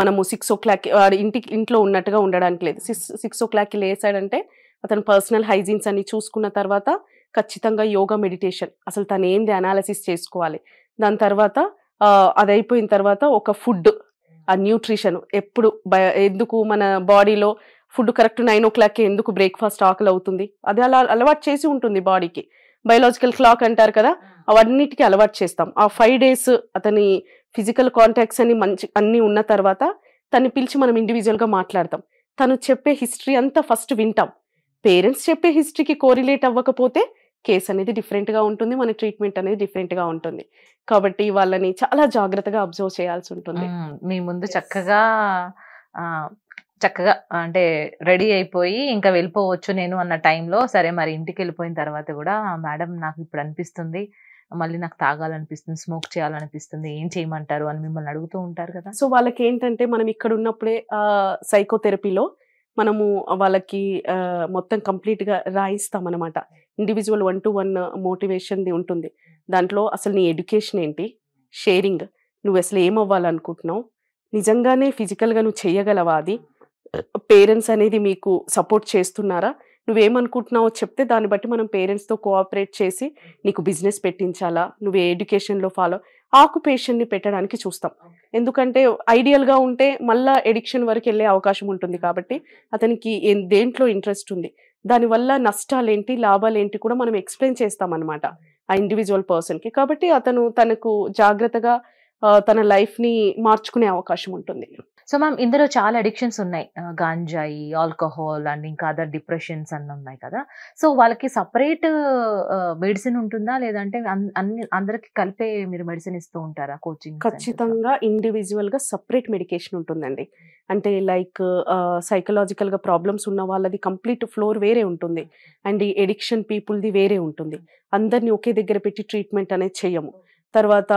మనము సిక్స్ ఓ క్లాక్ ఇంటికి ఇంట్లో ఉన్నట్టుగా ఉండడానికి లేదు సిక్స్ సిక్స్ ఓ క్లాక్కి లేసాడంటే అతను పర్సనల్ హైజీన్స్ అన్ని చూసుకున్న తర్వాత ఖచ్చితంగా యోగా మెడిటేషన్ అసలు తను ఏంది అనాలసిస్ చేసుకోవాలి దాని తర్వాత అది అయిపోయిన తర్వాత ఒక ఫుడ్ ఆ న్యూట్రిషన్ ఎప్పుడు ఎందుకు మన బాడీలో ఫుడ్ కరెక్ట్ నైన్ ఓ క్లాక్కి ఎందుకు బ్రేక్ఫాస్ట్ ఆకలి అవుతుంది అది అలా అలవాటు చేసి ఉంటుంది బాడీకి బయలాజికల్ క్లాక్ అంటారు కదా అవన్నిటికీ అలవాటు చేస్తాం ఆ ఫైవ్ డేస్ అతని ఫిజికల్ కాంటాక్ట్స్ అని మంచి అన్నీ ఉన్న తర్వాత తను పిలిచి మనం ఇండివిజువల్గా మాట్లాడతాం తను చెప్పే హిస్టరీ అంతా ఫస్ట్ వింటాం పేరెంట్స్ చెప్పే హిస్టరీకి కోరిలేట్ అవ్వకపోతే కేసు అనేది డిఫరెంట్గా ఉంటుంది మన ట్రీట్మెంట్ అనేది డిఫరెంట్గా ఉంటుంది కాబట్టి వాళ్ళని చాలా జాగ్రత్తగా అబ్జర్వ్ చేయాల్సి ఉంటుంది మీ ముందు చక్కగా చక్కగా అంటే రెడీ అయిపోయి ఇంకా వెళ్ళిపోవచ్చు నేను అన్న టైంలో సరే మరి ఇంటికి వెళ్ళిపోయిన తర్వాత కూడా మేడం నాకు ఇప్పుడు అనిపిస్తుంది మళ్ళీ నాకు తాగాలనిపిస్తుంది స్మోక్ చేయాలనిపిస్తుంది ఏం చేయమంటారు అని మిమ్మల్ని అడుగుతూ ఉంటారు కదా సో వాళ్ళకి ఏంటంటే మనం ఇక్కడ ఉన్నప్పుడే సైకోథెరపీలో మనము వాళ్ళకి మొత్తం కంప్లీట్గా రాయిస్తాం అనమాట ఇండివిజువల్ వన్ టు వన్ మోటివేషన్ది ఉంటుంది దాంట్లో అసలు నీ ఎడ్యుకేషన్ ఏంటి షేరింగ్ నువ్వు అసలు ఏమవ్వాలనుకుంటున్నావు నిజంగానే ఫిజికల్గా నువ్వు చేయగలవా అది పేరెంట్స్ అనేది మీకు సపోర్ట్ చేస్తున్నారా నువ్వేమనుకుంటున్నావో చెప్తే దాన్ని బట్టి మనం పేరెంట్స్తో కోఆపరేట్ చేసి నీకు బిజినెస్ పెట్టించాలా నువ్వు ఏ ఎడ్యుకేషన్లో ఫాలో ఆక్యుపేషన్ని పెట్టడానికి చూస్తాం ఎందుకంటే ఐడియల్గా ఉంటే మళ్ళీ ఎడిక్షన్ వరకు వెళ్ళే అవకాశం ఉంటుంది కాబట్టి అతనికి దేంట్లో ఇంట్రెస్ట్ ఉంది దానివల్ల నష్టాలేంటి లాభాలేంటి కూడా మనం ఎక్స్ప్లెయిన్ చేస్తామన్నమాట ఆ ఇండివిజువల్ పర్సన్కి కాబట్టి అతను తనకు జాగ్రత్తగా తన లైఫ్ని మార్చుకునే అవకాశం ఉంటుంది సో మ్యామ్ ఇందులో చాలా అడిక్షన్స్ ఉన్నాయి గాంజాయి ఆల్కహాల్ అండ్ ఇంకా అదర్ డిప్రెషన్స్ అన్నీ ఉన్నాయి కదా సో వాళ్ళకి సపరేట్ మెడిసిన్ ఉంటుందా లేదంటే అన్ని అందరికి కలిపే మీరు మెడిసిన్ ఇస్తూ ఉంటారా కోచింగ్ ఖచ్చితంగా ఇండివిజువల్గా సపరేట్ మెడికేషన్ ఉంటుందండి అంటే లైక్ సైకలాజికల్గా ప్రాబ్లమ్స్ ఉన్న వాళ్ళది కంప్లీట్ ఫ్లోర్ వేరే ఉంటుంది అండ్ ఎడిక్షన్ పీపుల్ది వేరే ఉంటుంది అందరినీ ఒకే దగ్గర పెట్టి ట్రీట్మెంట్ అనేది చేయము తర్వాత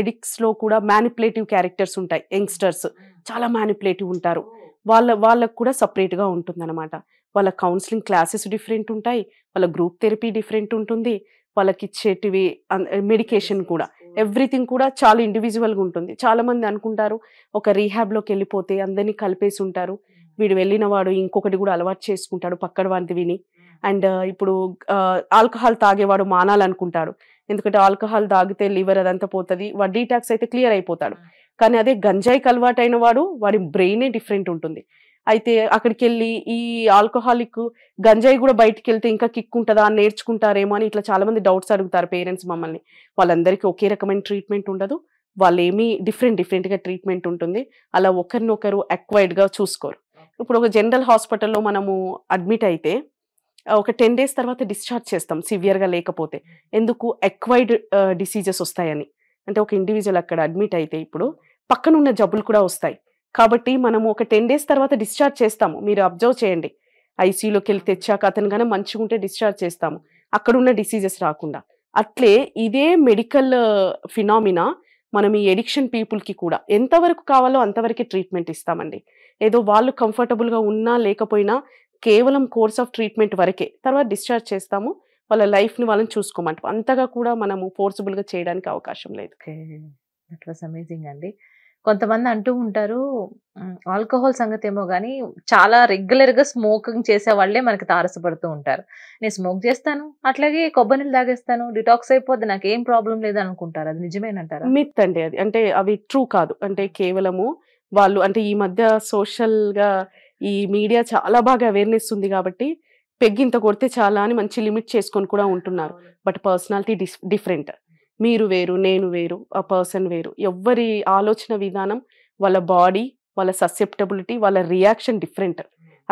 ఎడిక్స్లో కూడా మ్యానిపులేటివ్ క్యారెక్టర్స్ ఉంటాయి యంగ్స్టర్స్ చాలా మ్యానిపులేటివ్ ఉంటారు వాళ్ళ వాళ్ళకు కూడా సపరేట్గా అనమాట వాళ్ళ కౌన్సిలింగ్ క్లాసెస్ డిఫరెంట్ ఉంటాయి వాళ్ళ గ్రూప్ థెరపీ డిఫరెంట్ ఉంటుంది వాళ్ళకి ఇచ్చేటివి మెడికేషన్ కూడా ఎవ్రీథింగ్ కూడా చాలా ఇండివిజువల్గా ఉంటుంది చాలామంది అనుకుంటారు ఒక రీహాబ్లోకి వెళ్ళిపోతే అందరినీ కలిపేసి ఉంటారు వీడు వెళ్ళిన వాడు ఇంకొకటి కూడా అలవాటు చేసుకుంటాడు పక్కడ వాంతి విని అండ్ ఇప్పుడు ఆల్కహాల్ తాగేవాడు మానాలనుకుంటాడు ఎందుకంటే ఆల్కహాల్ తాగితే లివర్ అదంతా పోతుంది వాడు ట్యాక్స్ అయితే క్లియర్ అయిపోతాడు కానీ అదే గంజాయికి అలవాటైన వాడు వాడి బ్రెయినే డిఫరెంట్ ఉంటుంది అయితే అక్కడికి వెళ్ళి ఈ ఆల్కహాలిక్ గంజాయి కూడా బయటికి వెళ్తే ఇంకా కిక్ ఉంటుందా నేర్చుకుంటారేమో అని ఇట్లా చాలామంది డౌట్స్ అడుగుతారు పేరెంట్స్ మమ్మల్ని వాళ్ళందరికీ ఒకే రకమైన ట్రీట్మెంట్ ఉండదు వాళ్ళేమీ డిఫరెంట్ డిఫరెంట్గా ట్రీట్మెంట్ ఉంటుంది అలా ఒకరినొకరు అక్వైర్డ్గా చూసుకోరు ఇప్పుడు ఒక జనరల్ హాస్పిటల్లో మనము అడ్మిట్ అయితే ఒక టెన్ డేస్ తర్వాత డిశ్చార్జ్ చేస్తాం సివియర్గా లేకపోతే ఎందుకు ఎక్వైడ్ డిసీజెస్ వస్తాయని అంటే ఒక ఇండివిజువల్ అక్కడ అడ్మిట్ అయితే ఇప్పుడు పక్కనున్న జబ్బులు కూడా వస్తాయి కాబట్టి మనము ఒక టెన్ డేస్ తర్వాత డిశ్చార్జ్ చేస్తాము మీరు అబ్జర్వ్ చేయండి ఐసీయూలోకి వెళ్ళి తెచ్చాక అతను కానీ మంచిగా ఉంటే డిశ్చార్జ్ చేస్తాము అక్కడున్న డిసీజెస్ రాకుండా అట్లే ఇదే మెడికల్ ఫినామినా మనం ఈ ఎడిక్షన్ పీపుల్కి కూడా ఎంతవరకు కావాలో అంతవరకే ట్రీట్మెంట్ ఇస్తామండి ఏదో వాళ్ళు కంఫర్టబుల్గా ఉన్నా లేకపోయినా కేవలం కోర్స్ ఆఫ్ ట్రీట్మెంట్ వరకే తర్వాత డిశ్చార్జ్ చేస్తాము వాళ్ళ లైఫ్ని వాళ్ళని చూసుకోమంటాం అంతగా కూడా మనము ఫోర్సబుల్గా చేయడానికి అవకాశం లేదు అట్లా అమేజింగ్ అండి కొంతమంది అంటూ ఉంటారు ఆల్కహాల్ సంగతి ఏమో కానీ చాలా రెగ్యులర్గా స్మోకింగ్ చేసే వాళ్ళే మనకి తారసపడుతూ ఉంటారు నేను స్మోక్ చేస్తాను అట్లాగే కొబ్బరి నీళ్ళు తాగేస్తాను డిటాక్స్ అయిపోద్ది నాకు ఏం ప్రాబ్లం లేదు అనుకుంటారు అది నిజమేనంటారు మిత్ అండి అది అంటే అవి ట్రూ కాదు అంటే కేవలము వాళ్ళు అంటే ఈ మధ్య సోషల్గా ఈ మీడియా చాలా బాగా అవేర్నెస్ ఉంది కాబట్టి పెగ్ ఇంత కొడితే చాలా అని మంచి లిమిట్ చేసుకొని కూడా ఉంటున్నారు బట్ పర్సనాలిటీ డిఫరెంట్ మీరు వేరు నేను వేరు ఆ పర్సన్ వేరు ఎవరి ఆలోచన విధానం వాళ్ళ బాడీ వాళ్ళ ససెప్టబిలిటీ వాళ్ళ రియాక్షన్ డిఫరెంట్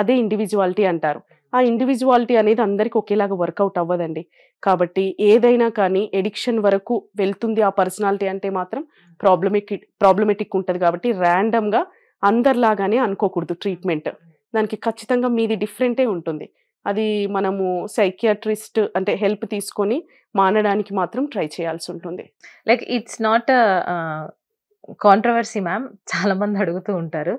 అదే ఇండివిజువాలిటీ అంటారు ఆ ఇండివిజువాలిటీ అనేది అందరికీ ఒకేలాగా వర్కౌట్ అవ్వదండి కాబట్టి ఏదైనా కానీ ఎడిక్షన్ వరకు వెళ్తుంది ఆ పర్సనాలిటీ అంటే మాత్రం ప్రాబ్లమెటిక్ ప్రాబ్లమెటిక్ ఉంటుంది కాబట్టి ర్యాండమ్గా అందరిలాగానే అనుకోకూడదు ట్రీట్మెంట్ దానికి ఖచ్చితంగా మీది డిఫరెంటే ఉంటుంది అది మనము సైకియాట్రిస్ట్ అంటే హెల్ప్ తీసుకొని మానడానికి మాత్రం ట్రై చేయాల్సి ఉంటుంది like it's not controversy ma'am చాలా మంది అడుగుతూ ఉంటారు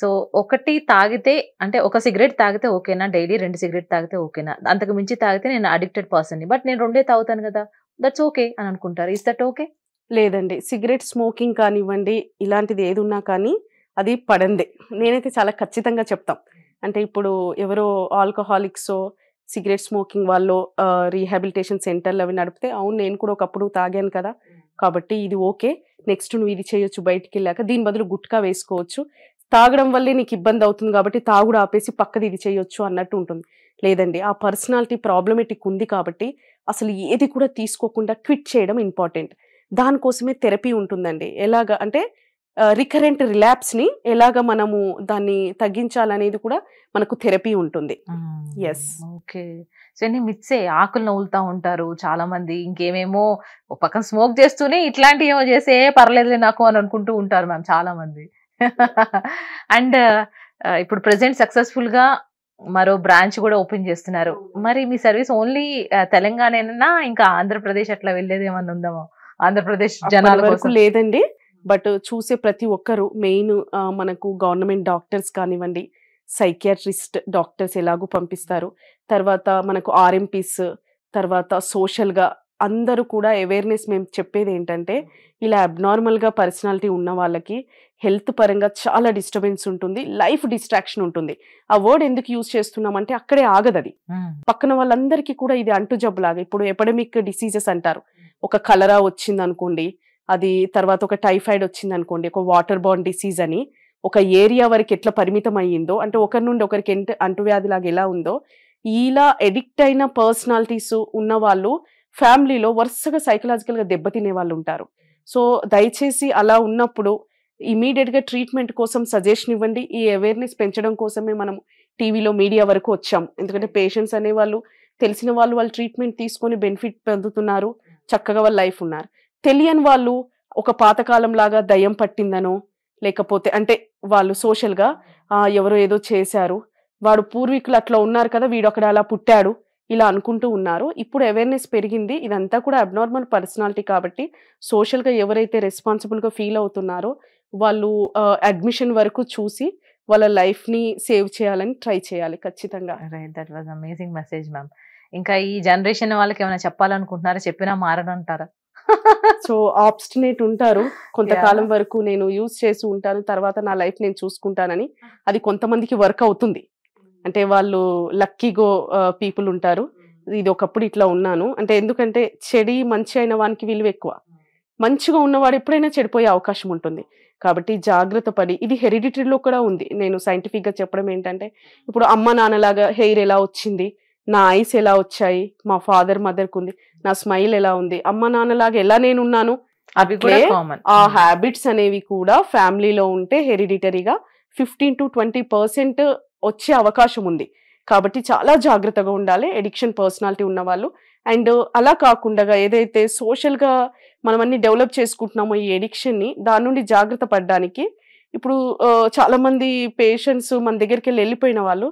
సో ఒకటి తాగితే అంటే ఒక సిగరెట్ తాగితే ఓకేనా డైలీ రెండు సిగరెట్ తాగితే ఓకేనా అంతకు మించి తాగితే నేను అడిక్టెడ్ పర్సన్ని బట్ నేను రెండే తాగుతాను కదా దట్స్ ఓకే అని అనుకుంటారు ఇస్ దట్ ఓకే లేదండి సిగరెట్ స్మోకింగ్ కానివ్వండి ఇలాంటిది ఏది ఉన్నా కానీ అది పడందే నేనైతే చాలా ఖచ్చితంగా చెప్తాం అంటే ఇప్పుడు ఎవరో ఆల్కహాలిక్స్ సిగరెట్ స్మోకింగ్ వాళ్ళు రీహాబిలిటేషన్ సెంటర్లు అవి నడిపితే అవును నేను కూడా ఒకప్పుడు తాగాను కదా కాబట్టి ఇది ఓకే నెక్స్ట్ నువ్వు ఇది చేయొచ్చు బయటికి వెళ్ళాక దీని బదులు గుట్కా వేసుకోవచ్చు తాగడం వల్లే నీకు ఇబ్బంది అవుతుంది కాబట్టి తాగుడు ఆపేసి పక్కది ఇది చేయొచ్చు అన్నట్టు ఉంటుంది లేదండి ఆ పర్సనాలిటీ ప్రాబ్లమేటిక్ ఉంది కాబట్టి అసలు ఏది కూడా తీసుకోకుండా క్విట్ చేయడం ఇంపార్టెంట్ దానికోసమే థెరపీ ఉంటుందండి ఎలాగా అంటే రికరెంట్ రిలాప్స్ ని ఎలాగ మనము దాన్ని తగ్గించాలనేది కూడా మనకు థెరపీ ఉంటుంది ఎస్ ఓకే సో అన్ని మిత్సే ఆకులు నవ్వులుతూ ఉంటారు చాలా మంది ఇంకేమేమో ఒక పక్కన స్మోక్ చేస్తూనే ఇట్లాంటి ఏమో చేసే పర్లేదులే నాకు అని అనుకుంటూ ఉంటారు మ్యామ్ చాలా మంది అండ్ ఇప్పుడు ప్రజెంట్ సక్సెస్ఫుల్ గా మరో బ్రాంచ్ కూడా ఓపెన్ చేస్తున్నారు మరి మీ సర్వీస్ ఓన్లీ తెలంగాణ ఇంకా ఆంధ్రప్రదేశ్ అట్లా వెళ్ళేది ఏమన్నా ఉందామో ఆంధ్రప్రదేశ్ జనాల కోసం లేదండి బట్ చూసే ప్రతి ఒక్కరు మెయిన్ మనకు గవర్నమెంట్ డాక్టర్స్ కానివ్వండి సైకియాట్రిస్ట్ డాక్టర్స్ ఎలాగూ పంపిస్తారు తర్వాత మనకు ఆర్ఎంపీస్ తర్వాత సోషల్గా అందరూ కూడా అవేర్నెస్ మేము చెప్పేది ఏంటంటే ఇలా అబ్నార్మల్గా పర్సనాలిటీ ఉన్న వాళ్ళకి హెల్త్ పరంగా చాలా డిస్టర్బెన్స్ ఉంటుంది లైఫ్ డిస్ట్రాక్షన్ ఉంటుంది ఆ వర్డ్ ఎందుకు యూజ్ చేస్తున్నామంటే అక్కడే ఆగదు అది పక్కన వాళ్ళందరికీ కూడా ఇది అంటు జబ్బులాగా ఇప్పుడు ఎపడమిక్ డిసీజెస్ అంటారు ఒక కలరా వచ్చింది అనుకోండి అది తర్వాత ఒక టైఫాయిడ్ వచ్చింది అనుకోండి ఒక వాటర్ బోర్న్ డిసీజ్ అని ఒక ఏరియా వరకు ఎట్లా పరిమితం అయ్యిందో అంటే ఒకరి నుండి ఒకరికి అంటువ్యాధి అంటువ్యాధిలాగా ఎలా ఉందో ఇలా ఎడిక్ట్ అయిన పర్సనాలిటీస్ ఉన్న వాళ్ళు ఫ్యామిలీలో వరుసగా సైకలాజికల్గా దెబ్బతినే వాళ్ళు ఉంటారు సో దయచేసి అలా ఉన్నప్పుడు ఇమీడియట్గా ట్రీట్మెంట్ కోసం సజెషన్ ఇవ్వండి ఈ అవేర్నెస్ పెంచడం కోసమే మనం టీవీలో మీడియా వరకు వచ్చాం ఎందుకంటే పేషెంట్స్ అనేవాళ్ళు తెలిసిన వాళ్ళు వాళ్ళు ట్రీట్మెంట్ తీసుకొని బెనిఫిట్ పొందుతున్నారు చక్కగా వాళ్ళ లైఫ్ ఉన్నారు తెలియని వాళ్ళు ఒక పాతకాలం లాగా దయ్యం పట్టిందనో లేకపోతే అంటే వాళ్ళు సోషల్గా ఎవరో ఏదో చేశారు వాడు పూర్వీకులు అట్లా ఉన్నారు కదా వీడు అక్కడ అలా పుట్టాడు ఇలా అనుకుంటూ ఉన్నారు ఇప్పుడు అవేర్నెస్ పెరిగింది ఇదంతా కూడా అబ్నార్మల్ పర్సనాలిటీ కాబట్టి సోషల్గా ఎవరైతే రెస్పాన్సిబుల్గా ఫీల్ అవుతున్నారో వాళ్ళు అడ్మిషన్ వరకు చూసి వాళ్ళ లైఫ్ని సేవ్ చేయాలని ట్రై చేయాలి ఖచ్చితంగా that was amazing message ma'am ఇంకా ఈ జనరేషన్ వాళ్ళకి ఏమైనా చెప్పాలనుకుంటున్నారా చెప్పినా మారనంటారా సో ఆబ్స్టినేట్ ఉంటారు కొంతకాలం వరకు నేను యూజ్ చేసి ఉంటాను తర్వాత నా లైఫ్ నేను చూసుకుంటానని అది కొంతమందికి వర్క్ అవుతుంది hmm. అంటే వాళ్ళు లక్కీగో పీపుల్ ఉంటారు hmm. ఇది ఒకప్పుడు ఇట్లా ఉన్నాను అంటే ఎందుకంటే చెడి మంచి అయిన వానికి విలువ ఎక్కువ hmm. మంచిగా ఉన్నవాడు ఎప్పుడైనా చెడిపోయే అవకాశం ఉంటుంది కాబట్టి జాగ్రత్త పడి ఇది హెరిడిటరీలో కూడా ఉంది నేను సైంటిఫిక్గా చెప్పడం ఏంటంటే ఇప్పుడు అమ్మ నాన్నలాగా హెయిర్ ఎలా వచ్చింది నా ఐస్ ఎలా వచ్చాయి మా ఫాదర్ మదర్కి ఉంది నా స్మైల్ ఎలా ఉంది అమ్మ నాన్నలాగా ఎలా నేను అట్లే ఆ హ్యాబిట్స్ అనేవి కూడా ఫ్యామిలీలో ఉంటే హెరిడిటరీగా ఫిఫ్టీన్ టు ట్వంటీ పర్సెంట్ వచ్చే అవకాశం ఉంది కాబట్టి చాలా జాగ్రత్తగా ఉండాలి ఎడిక్షన్ పర్సనాలిటీ ఉన్న వాళ్ళు అండ్ అలా కాకుండా ఏదైతే సోషల్గా మనం అన్ని డెవలప్ చేసుకుంటున్నామో ఈ ఎడిక్షన్ని దాని నుండి జాగ్రత్త పడడానికి ఇప్పుడు చాలామంది పేషెంట్స్ మన దగ్గరికి వెళ్ళి వెళ్ళిపోయిన వాళ్ళు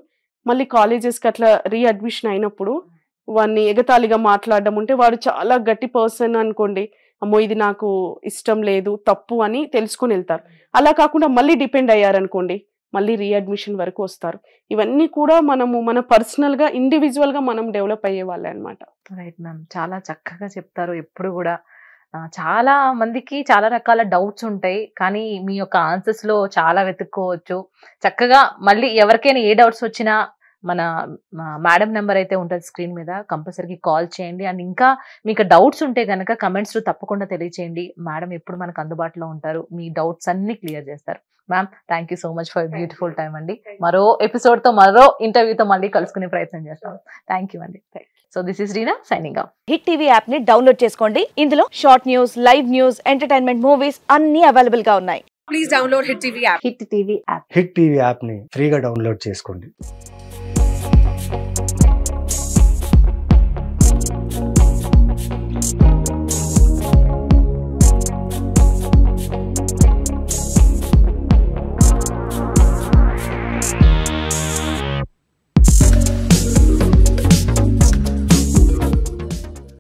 మళ్ళీ కాలేజెస్కి అట్లా రీఅడ్మిషన్ అయినప్పుడు వాడిని ఎగతాళిగా మాట్లాడడం ఉంటే వాడు చాలా గట్టి పర్సన్ అనుకోండి అమ్మో ఇది నాకు ఇష్టం లేదు తప్పు అని తెలుసుకొని వెళ్తారు అలా కాకుండా మళ్ళీ డిపెండ్ అయ్యారనుకోండి మళ్ళీ రీఅడ్మిషన్ వరకు వస్తారు ఇవన్నీ కూడా మనము మన పర్సనల్గా ఇండివిజువల్గా మనం డెవలప్ అయ్యే వాళ్ళే అనమాట రైట్ మ్యామ్ చాలా చక్కగా చెప్తారు ఎప్పుడు కూడా చాలా మందికి చాలా రకాల డౌట్స్ ఉంటాయి కానీ మీ యొక్క ఆన్సర్స్ లో చాలా వెతుక్కోవచ్చు చక్కగా మళ్ళీ ఎవరికైనా ఏ డౌట్స్ వచ్చినా మన మేడం నెంబర్ అయితే ఉంటుంది స్క్రీన్ మీద కంపల్సరీకి కాల్ చేయండి అండ్ ఇంకా మీకు డౌట్స్ ఉంటే కనుక కమెంట్స్ తప్పకుండా తెలియచేయండి మేడం ఎప్పుడు మనకు అందుబాటులో ఉంటారు మీ డౌట్స్ అన్ని క్లియర్ చేస్తారు ma'am thank you so much for beautiful time అండి మరో ఎపిసోడ్ తో మరో ఇంటర్వ్యూతో మళ్ళీ కలుసుకునే ప్రయత్నం చేస్తాం థ్యాంక్ యూ అండి so this is Reena signing out hit TV app ని డౌన్లోడ్ చేసుకోండి ఇందులో short news live news entertainment movies అన్ని అవైలబుల్ గా ఉన్నాయి please download hit TV app hit TV app hit TV app ని ఫ్రీగా డౌన్లోడ్ చేసుకోండి